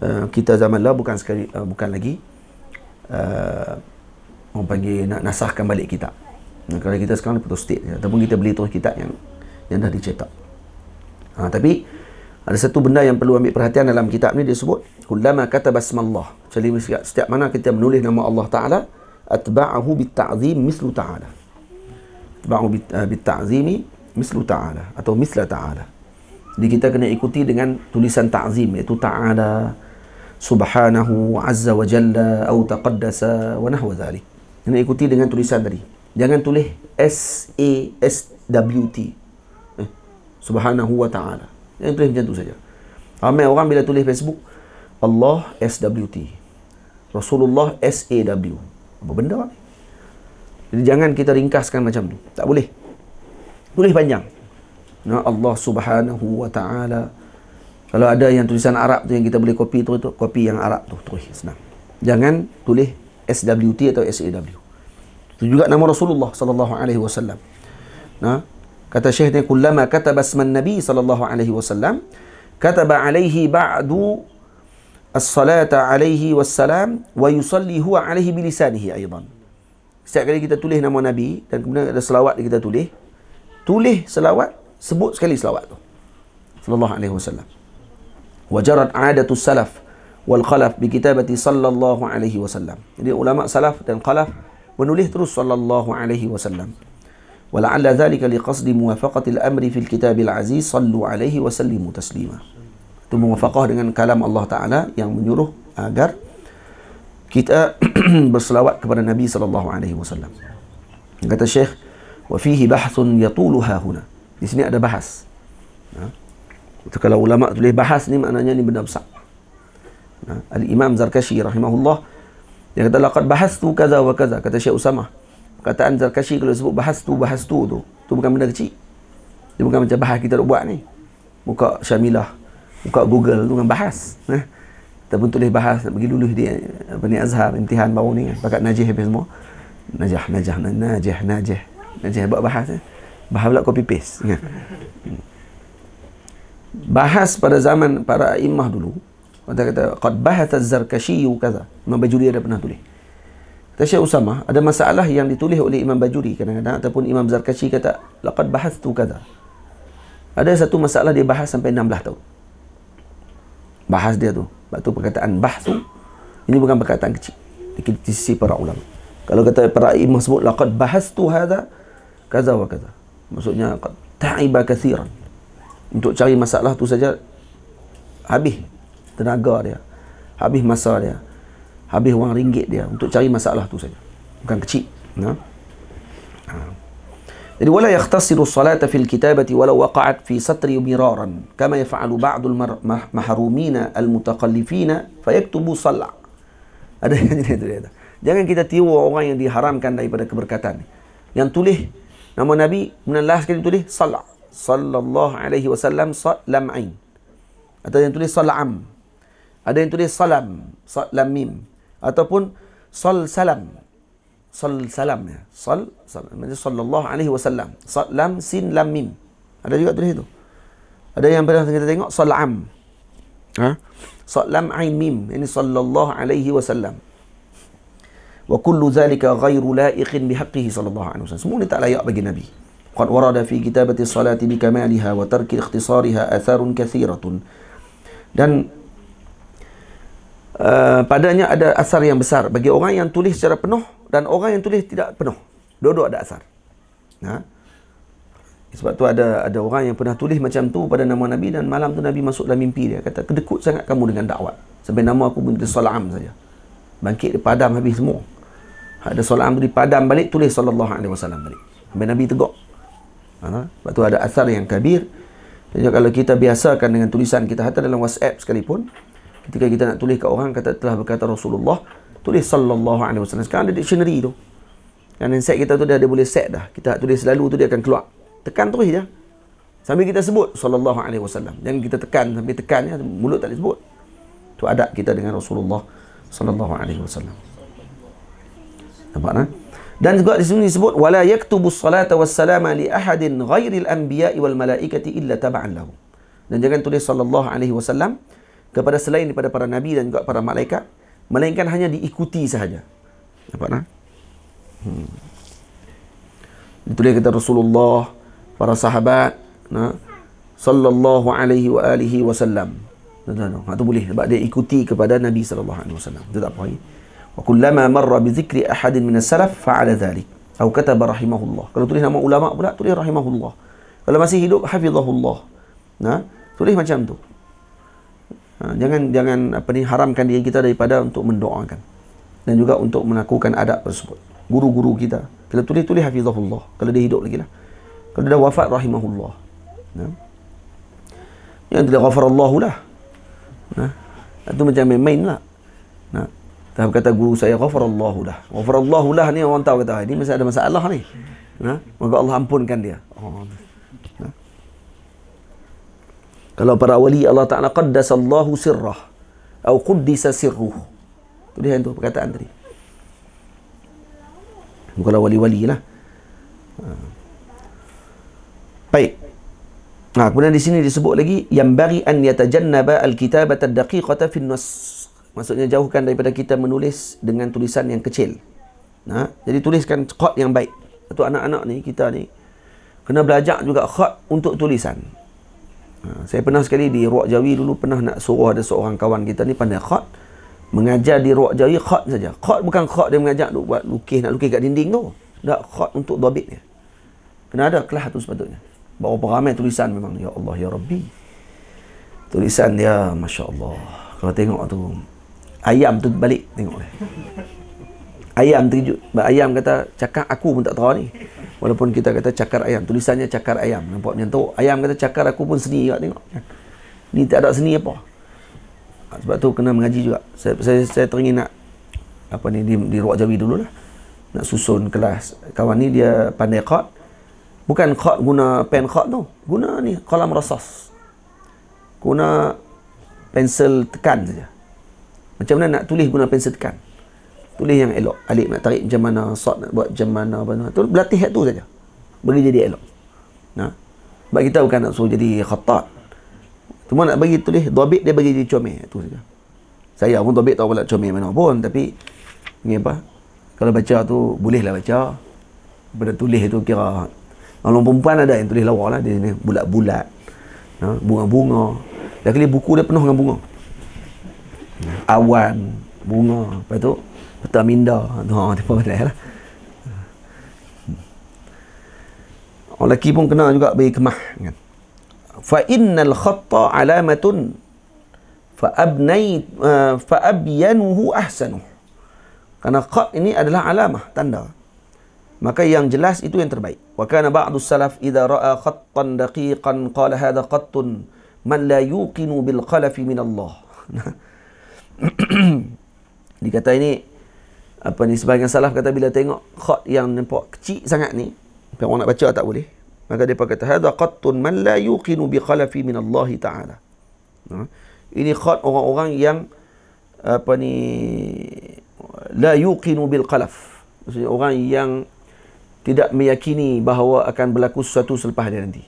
uh, kita zaman lah bukan sekali uh, bukan lagi uh, orang panggil nak nasahkan balik kita. Nah, kalau kita sekarang putus state ya. ataupun kita beli terus kitab yang yang dah dicetak. Ha, tapi ada satu benda yang perlu ambil perhatian dalam kitab ni dia sebut kullama kata basmallah. Jadi setiap, setiap mana kita menulis nama Allah Taala atba'ahu bitta'zim mislu ta'ala. Atba'ahu bitta'zimi mislu ta'ala atau misla ta'ala. Jadi kita kena ikuti dengan tulisan ta'zim iaitu ta'ala subhanahu azza wa jalla au taqaddasa wa nahwa dhalik. Kena ikuti dengan tulisan tadi. Jangan tulis S A S W T. Eh, subhanahu wa ta'ala. Jangan tulis macam tu saja. Ramai orang bila tulis Facebook Allah S W T. Rasulullah S A W. Apa benda ni? Jadi jangan kita ringkaskan macam tu. Tak boleh. Tulis panjang. Nah, Allah Subhanahu wa taala. Kalau ada yang tulisan Arab tu yang kita boleh kopi tu kopi yang Arab tu, terus senang. Jangan tulis SWT atau SAW. Itu juga nama Rasulullah sallallahu alaihi wasallam. Nah, kata Syekh ni kullama kataba asma Nabi sallallahu alaihi wasallam, kataba alaihi ba'du as-salata alaihi wassalam wa yusalli huwa alaihi bi lisanihi aidan. Setiap kali kita tulis nama Nabi dan kemudian ada selawat kita tulis, tulis selawat sebut sekali selawat tu sallallahu alaihi wasallam wajarat adatus salaf wal khalaf bi kitabati sallallahu alaihi wasallam jadi ulama salaf dan khalaf menulis terus sallallahu alaihi wasallam ولعل ذلك لقصد موافقة الأمر في الكتاب العزيز صلوا عليه وسلموا تسليما itu muwafaqah dengan kalam Allah Ta'ala yang menyuruh agar kita berselawat kepada Nabi sallallahu alaihi wasallam. Kata Syekh, "Wa fihi bahthun yatuluha huna." Di sini ada bahas. Ha? Itu kalau ulama tulis bahas ni maknanya ni benda besar. Ha? Al-Imam Zarkashi rahimahullah dia kata laqad bahas tu kaza wa kaza kata Syekh Usamah. Kataan Zarkashi kalau sebut bahas tu bahas tu tu tu bukan benda kecil. Dia bukan macam bahas kita nak buat ni. Buka Syamilah, buka Google tu kan bahas. Ha? Kita pun tulis bahas nak pergi lulus dia apa ni Azhar imtihan baru ni kan. Pakat najih habis semua. Najah, najah, najah, najah. Najah buat bahas. Ha? bahas pula copy paste kan? bahas pada zaman para imah dulu kata kata qad bahatha az kashiyu kata imam bajuri ada pernah tulis kata syekh usamah ada masalah yang ditulis oleh imam bajuri kadang-kadang ataupun imam zarkashi kata laqad tu kata. ada satu masalah dia bahas sampai 16 tahun bahas dia tu waktu perkataan tu. ini bukan perkataan kecil di sisi para ulama kalau kata para imam sebut laqad bahastu hadha kata, wa kaza maksudnya ta'iba kathiran untuk cari masalah tu saja habis tenaga dia habis masa dia habis wang ringgit dia untuk cari masalah tu saja bukan kecil ya. ha? Jadi wala yakhtasiru salata fil kitabati wala waqa'at fi satri miraran kama yaf'alu ba'du al mahrumina al mutaqallifina fayaktubu salla. Ada yang jadi itu dia. Jangan kita tiru orang yang diharamkan daripada keberkatan. Yang tulis Nama Nabi kemudian last sekali tulis Sal'a. Sallallahu alaihi wasallam ain. Ada yang tulis Sal'am. Ada yang tulis Salam. mim. Ataupun Sal Salam. Sal Salam ya. Sal Salam. Maksudnya Sallallahu alaihi wasallam. Sallam Sin Lam Mim. Ada juga tulis itu. Ada yang pernah kita tengok Sal'am. Ha? ain Mim. Ini Sallallahu alaihi wasallam wa kullu zalika ghairu la'iqin bihaqqihi sallallahu alaihi wasallam semua ni tak layak bagi nabi qad warada fi kitabati salati bi kamaliha wa tarki ikhtisariha atharun kathiratun dan uh, padanya ada asar yang besar bagi orang yang tulis secara penuh dan orang yang tulis tidak penuh dua-dua ada asar ha? Sebab tu ada ada orang yang pernah tulis macam tu pada nama Nabi dan malam tu Nabi masuk dalam mimpi dia kata kedekut sangat kamu dengan dakwat sampai nama aku pun tersalam saja bangkit di padam habis semua ada solat amri padam balik tulis sallallahu alaihi wasallam balik sampai nabi tegur ha lepas ada asar yang kabir jadi kalau kita biasakan dengan tulisan kita hatta dalam WhatsApp sekalipun ketika kita nak tulis ke orang kata telah berkata Rasulullah tulis sallallahu alaihi wasallam sekarang ada dictionary tu yang set kita tu dah ada boleh set dah kita tulis selalu tu dia akan keluar tekan terus je sambil kita sebut sallallahu alaihi wasallam dan kita tekan sambil tekan ya mulut tak boleh sebut tu adab kita dengan Rasulullah sallallahu alaihi wasallam Nampak nah? Dan juga di sini disebut wala yaktubu salata wassalama li ahadin ghairil anbiya'i wal malaikati illa taba'an lahum. Dan jangan tulis sallallahu alaihi wasallam kepada selain daripada para nabi dan juga para malaikat melainkan hanya diikuti sahaja. Nampak nah? Hmm. Ditulis kata Rasulullah, para sahabat, nah, sallallahu alaihi wa alihi wasallam. Tuan-tuan, itu ha, boleh sebab dia ikuti kepada Nabi sallallahu alaihi wasallam. Itu tak apa. Ya? وكلما مر بذكر أحد من السلف فعل ذلك أو كتب رحمه الله kalau tulis nama ulama pula tulis rahimahullah kalau masih hidup hafizahullah nah tulis macam tu ha, jangan jangan apa ni haramkan diri kita daripada untuk mendoakan dan juga untuk melakukan adab tersebut guru-guru kita kalau tulis tulis hafizahullah kalau dia hidup lagi lah kalau dah wafat rahimahullah nah yang tidak ghafarallahu lah nah itu macam main-main lah tak kata guru saya ghafarallahu dah. Ghafarallahu lah ni orang tahu kata ah, ini masa ada masalah ni. Nah, ha? moga Allah ampunkan dia. Oh. Kalau para wali Allah Taala qaddasallahu sirrah atau quddisa sirruh. Itu dia itu perkataan tadi. Bukanlah wali-wali lah. Ha. Baik. Nah, kemudian di sini disebut lagi yang bagi an yatajannaba al-kitabata ad-daqiqata fi maksudnya jauhkan daripada kita menulis dengan tulisan yang kecil ha? jadi tuliskan khat yang baik untuk anak-anak ni kita ni kena belajar juga khat untuk tulisan ha, saya pernah sekali di Ruak Jawi dulu pernah nak suruh ada seorang kawan kita ni pandai khat mengajar di Ruak Jawi khat saja khat bukan khat dia mengajar duk buat lukis nak lukis kat dinding tu tak khat untuk dobit dia kena ada kelah tu sepatutnya Bawa ramai tulisan memang ya Allah ya Rabbi tulisan dia Masya Allah kalau tengok tu Ayam tu balik tengok Ayam terkejut. Ayam kata, cakar aku pun tak tahu ni. Walaupun kita kata cakar ayam. Tulisannya cakar ayam. Nampak macam tu. Ayam kata cakar aku pun seni juga tengok. Ni tak ada seni apa. Ah, sebab tu kena mengaji juga. Saya, saya, saya teringin nak apa ni di, di Ruak Jawi dulu lah. Nak susun kelas. Kawan ni dia pandai khat. Bukan khat guna pen khat tu. Guna ni kolam rasas. Guna pensel tekan saja. Macam mana nak tulis guna pensel tekan? Tulis yang elok. Alif nak tarik macam mana, sod nak buat macam mana, apa -apa. Tu, berlatih hat tu saja. Boleh jadi elok. Nah. Sebab kita bukan nak suruh jadi khatat. Cuma nak bagi tulis dobit dia bagi jadi comel itu saja. Saya pun dobit tahu pula comel mana pun tapi ni apa? Kalau baca tu bolehlah baca. Pada tulis tu kira kalau perempuan ada yang tulis lawa lah di sini bulat-bulat. Ha? bunga-bunga. Dah kali buku dia penuh dengan bunga awan bunga lepas tu petang minda ha tiba lah orang lelaki pun kena juga bagi kemah kan fa innal khatta alamatun fa abnai eh, fa abyanuhu ahsanu kerana khat ini adalah alamah tanda maka yang jelas itu yang terbaik wa kana ba'du salaf idza ra'a khattan daqiqan qala hadha khattun man la yuqinu bil khalafi min Allah dikata ini apa ni sebahagian salaf kata bila tengok khat yang nampak kecil sangat ni apa orang nak baca tak boleh maka depa kata hadza qattun man la yuqinu bi khalafi min Allah taala ha? ini khat orang-orang yang apa ni la yuqinu bil qalaf maksudnya orang yang tidak meyakini bahawa akan berlaku sesuatu selepas dia nanti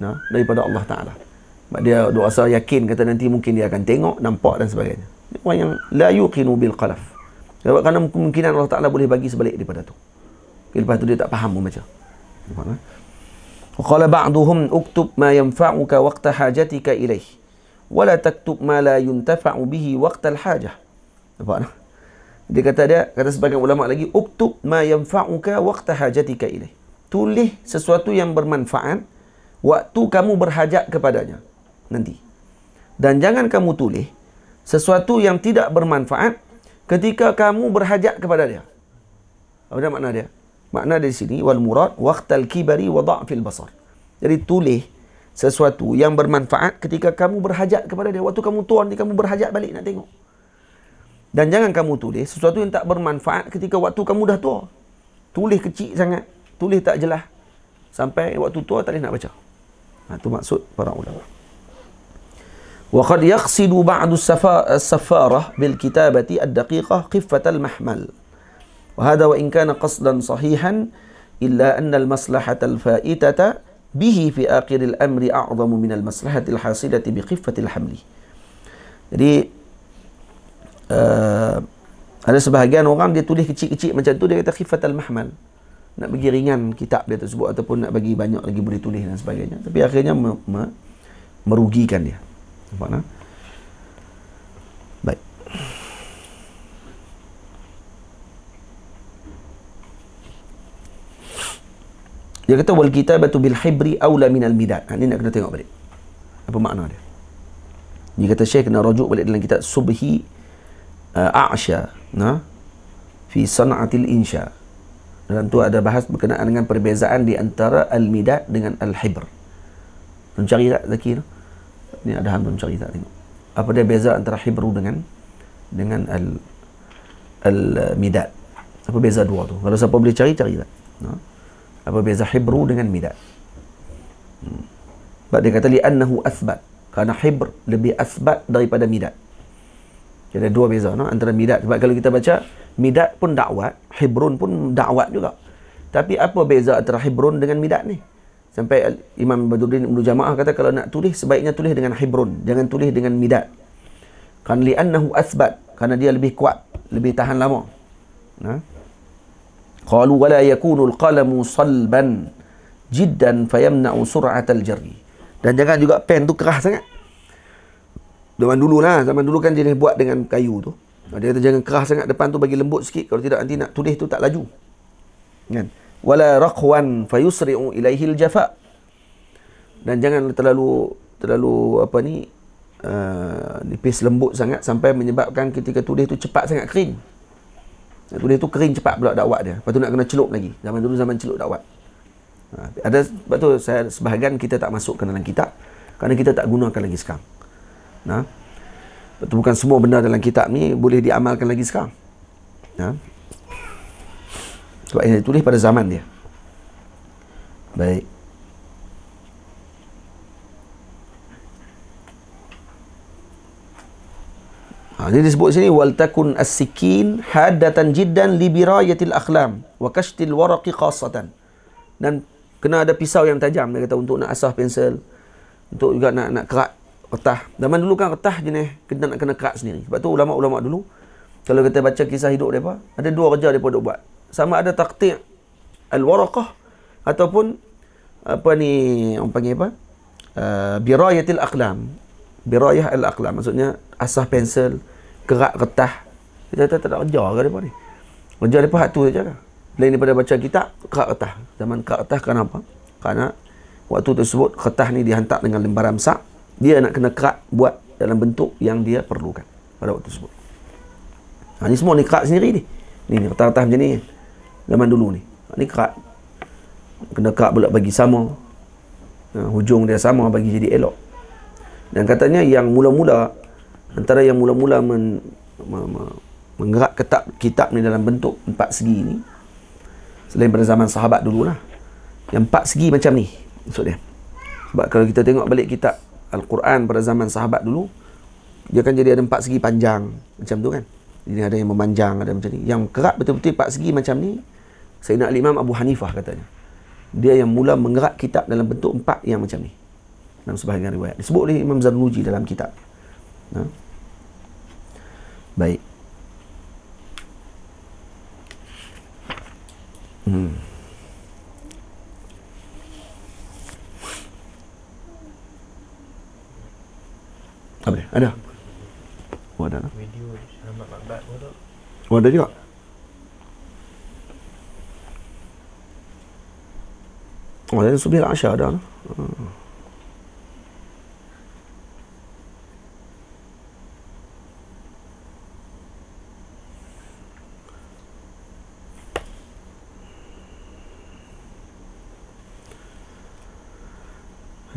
ha? daripada Allah taala dia doa saya yakin kata nanti mungkin dia akan tengok nampak dan sebagainya orang yang la yuqinu bil qalaf. Sebab kerana kemungkinan Allah Taala boleh bagi sebalik daripada tu. Lepas tu dia tak faham pun macam. Wa qala ba'duhum uktub ma yanfa'uka waqta hajatika ilaih wa la taktub ma la yuntafa'u bihi waqta al hajah. Nampak tak? Dia kata dia kata sebagai ulama lagi uktub ma yanfa'uka waqta hajatika ilaih. Tulis sesuatu yang bermanfaat waktu kamu berhajat kepadanya nanti. Dan jangan kamu tulis sesuatu yang tidak bermanfaat ketika kamu berhajat kepada dia. Apa makna dia? Makna di sini wal murad waqtal kibari wa dha'fil basar. Jadi tulis sesuatu yang bermanfaat ketika kamu berhajat kepada dia. Waktu kamu tuan, nanti kamu berhajat balik nak tengok. Dan jangan kamu tulis sesuatu yang tak bermanfaat ketika waktu kamu dah tua. Tulis kecil sangat. Tulis tak jelas. Sampai waktu tua tak boleh nak baca. Itu ha, nah, maksud para ulama. وقد يقصد بعض السفارة بالكتابة الدقيقة خفة المحمل وهذا وإن كان قصدا صحيحا إلا أن المصلحة الفائتة به في آخر الأمر أعظم من المصلحة الحاصلة بخفة الحمل jadi uh, ada sebahagian orang dia tulis kecil-kecil macam tu dia kata khifatal mahmal nak bagi ringan kitab dia tersebut ataupun nak bagi banyak lagi boleh tulis dan sebagainya tapi akhirnya me, me, merugikan dia Nampak nak? Baik. Dia kata wal kitabatu bil hibri aula minal midad. ini ha, nak kena tengok balik. Apa makna dia? Dia kata Syekh kena rujuk balik dalam kitab Subhi uh, A'sha, nah. Fi san'atil insya. dan tu ada bahas berkenaan dengan perbezaan di antara al-midad dengan al-hibr. Mencari tak Zakir? Ha? Ini ada hantu cari tak tengok. Apa dia beza antara Hebrew dengan dengan al al midat? Apa beza dua tu? Kalau siapa boleh cari cari tak. No? Apa beza Hebrew dengan midat? Hmm. Sebab dia kata li annahu asbat. Kerana Hebr lebih asbat daripada midat. Jadi dua beza no? antara midat. Sebab kalau kita baca midat pun dakwat, Hebron pun dakwat juga. Tapi apa beza antara Hebron dengan midat ni? Sampai Imam Badruddin Ibn Jama'ah kata kalau nak tulis, sebaiknya tulis dengan Hebron. Jangan tulis dengan Midat. Kan li'annahu asbat. Kerana dia lebih kuat. Lebih tahan lama. Nah. Ha? Qalu wala yakunu al-qalamu salban jiddan fayamna'u sur'atal jari. Dan jangan juga pen tu kerah sangat. Zaman dulu lah. Zaman dulu kan jenis buat dengan kayu tu. Dia kata jangan kerah sangat depan tu bagi lembut sikit. Kalau tidak nanti nak tulis tu tak laju. Kan? Yeah wala raqwan fayusri'u ilaihi aljafa dan jangan terlalu terlalu apa ni uh, nipis lembut sangat sampai menyebabkan ketika tudih tu cepat sangat kering tudih tu kering cepat pula dakwat dia lepas tu nak kena celup lagi zaman dulu zaman celup dakwat uh, ada sebab tu saya sebahagian kita tak masuk ke dalam kitab kerana kita tak gunakan lagi sekarang nah ha? betul bukan semua benda dalam kitab ni boleh diamalkan lagi sekarang nah ha? Sebab ini ditulis pada zaman dia. Baik. Ha, dia disebut sini wal takun as-sikin haddatan jiddan li birayatil akhlam wa kashtil waraqi khassatan. Dan kena ada pisau yang tajam dia kata untuk nak asah pensel untuk juga nak nak kerat kertas. Zaman dulu kan kertas jenis kita nak kena kerat sendiri. Sebab tu ulama-ulama dulu kalau kita baca kisah hidup depa, ada dua kerja depa dok buat sama ada taktik al-waraqah ataupun apa ni orang panggil apa? Uh, birayatil aqlam. Birayah al-aqlam maksudnya asah pensel, kerak kertas. Kita tak ada kerja ke depa ni? Kerja depa hak tu saja kan? Lain daripada baca kitab, kerak kertas. Zaman kerak kertas kenapa? Kerana waktu tersebut kertas ni dihantar dengan lembaran besar. Dia nak kena kerak buat dalam bentuk yang dia perlukan pada waktu tersebut. Ha, ni semua ni kerak sendiri ni. Ni kertas-kertas macam ni. Kan? zaman dulu ni ni kerat kena kerat pula bagi sama ha, hujung dia sama bagi jadi elok dan katanya yang mula-mula antara yang mula-mula men, menggerak ketak kitab ni dalam bentuk empat segi ni selain pada zaman sahabat dulu lah yang empat segi macam ni maksud dia sebab kalau kita tengok balik kitab Al-Quran pada zaman sahabat dulu dia akan jadi ada empat segi panjang macam tu kan Jadi ada yang memanjang ada macam ni yang kerap betul-betul empat segi macam ni Sayyidina Al-Imam Abu Hanifah katanya. Dia yang mula menggerak kitab dalam bentuk empat yang macam ni. Dalam sebahagian riwayat. Disebut oleh Imam Zanuji dalam kitab. Ha? Baik. Hmm. Apa Ada? Oh, ada Video Syahmat Makbat pun tak? Oh, ada juga? وبعدين صبي العشاء هذا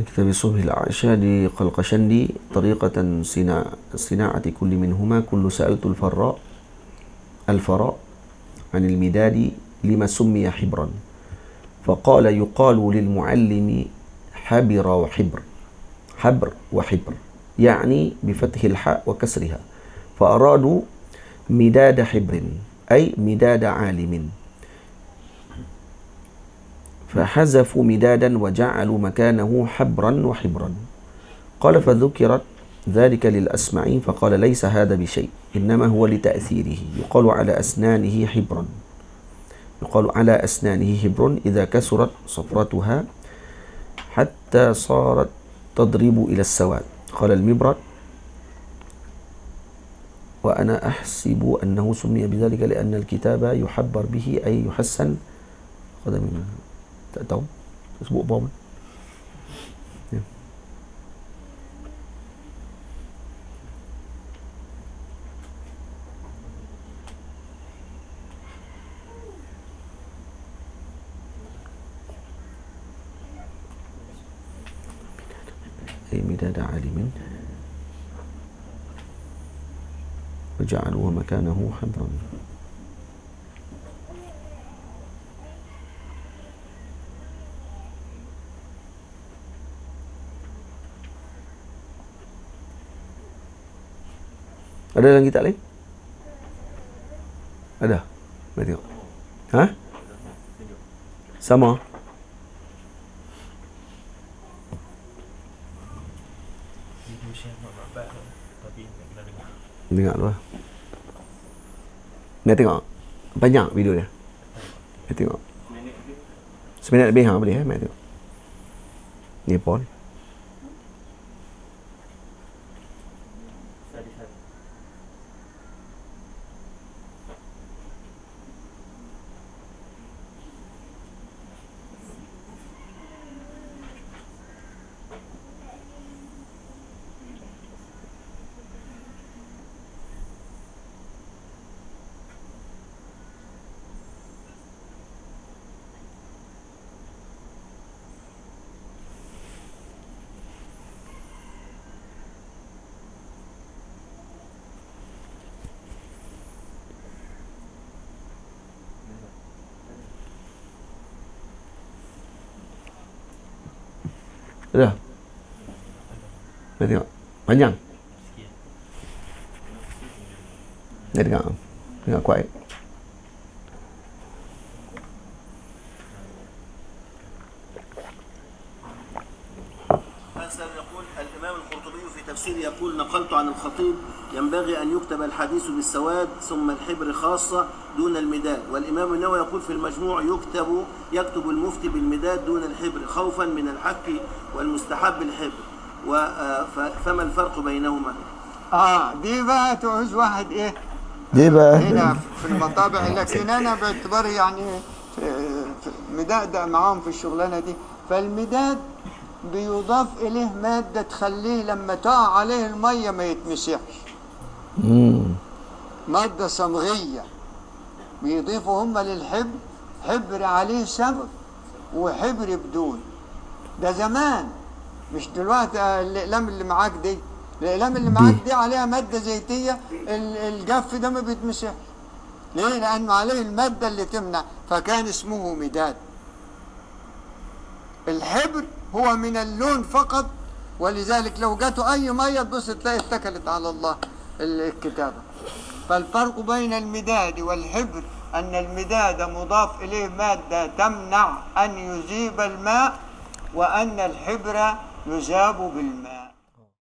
كتاب صبح العشاء لقلقشندي طريقة صناع صناعة كل منهما كل سألت الفراء الفراء عن المداد لما سمي حبرا فقال يقال للمعلم حبر وحبر حبر وحبر يعني بفتح الحاء وكسرها فأرادوا مداد حبر أي مداد عالم فحذفوا مدادا وجعلوا مكانه حبرا وحبرا قال فذكرت ذلك للأسمعين فقال ليس هذا بشيء إنما هو لتأثيره يقال على أسنانه حبرا يقال على أسنانه هبر إذا كسرت صفرتها حتى صارت تضرب إلى السواد قال المبرد وأنا أحسب أنه سمي بذلك لأن الكتاب يحبر به أي يحسن قدمنا تأتوا أسبوع بابل العقل مداد عالم وجعلوه مكانه حبرا Ada lagi tak lain? Ada? Mari tengok. Ha? Sama? Lah. Dengar tu lah Nak tengok? Banyak video dia Nak tengok? Seminit lebih ha boleh eh, nak tengok Ni pun panjang dia dengar ah. dengar kuat يقول نقلت عن الخطيب ينبغي أن يكتب الحديث بالسواد ثم الحبر خاصة دون المداد والإمام النووي يقول في المجموع يكتب يكتب المفتي بالمداد دون الحبر خوفا من الحك والمستحب الحبر آه، فما الفرق بينهما اه دي بقى تعوز واحد ايه دي بقى هنا في المطابع لكن انا باعتباري يعني آه، مدقدق معاهم في الشغلانه دي فالمداد بيضاف اليه ماده تخليه لما تقع عليه الميه ما يتمسحش ماده صمغيه بيضيفوا هم للحبر حبر عليه صبغ وحبر بدون ده زمان مش دلوقتي آه، الاقلام اللي معاك دي الاقلام اللي معاك دي عليها ماده زيتيه الجف ده ما بيتمسح ليه لانه عليه الماده اللي تمنع فكان اسمه مداد الحبر هو من اللون فقط ولذلك لو جاته اي ميه تبص تلاقي اتكلت على الله الكتابه فالفرق بين المداد والحبر ان المداد مضاف اليه ماده تمنع ان يذيب الماء وان الحبر يجاب بالماء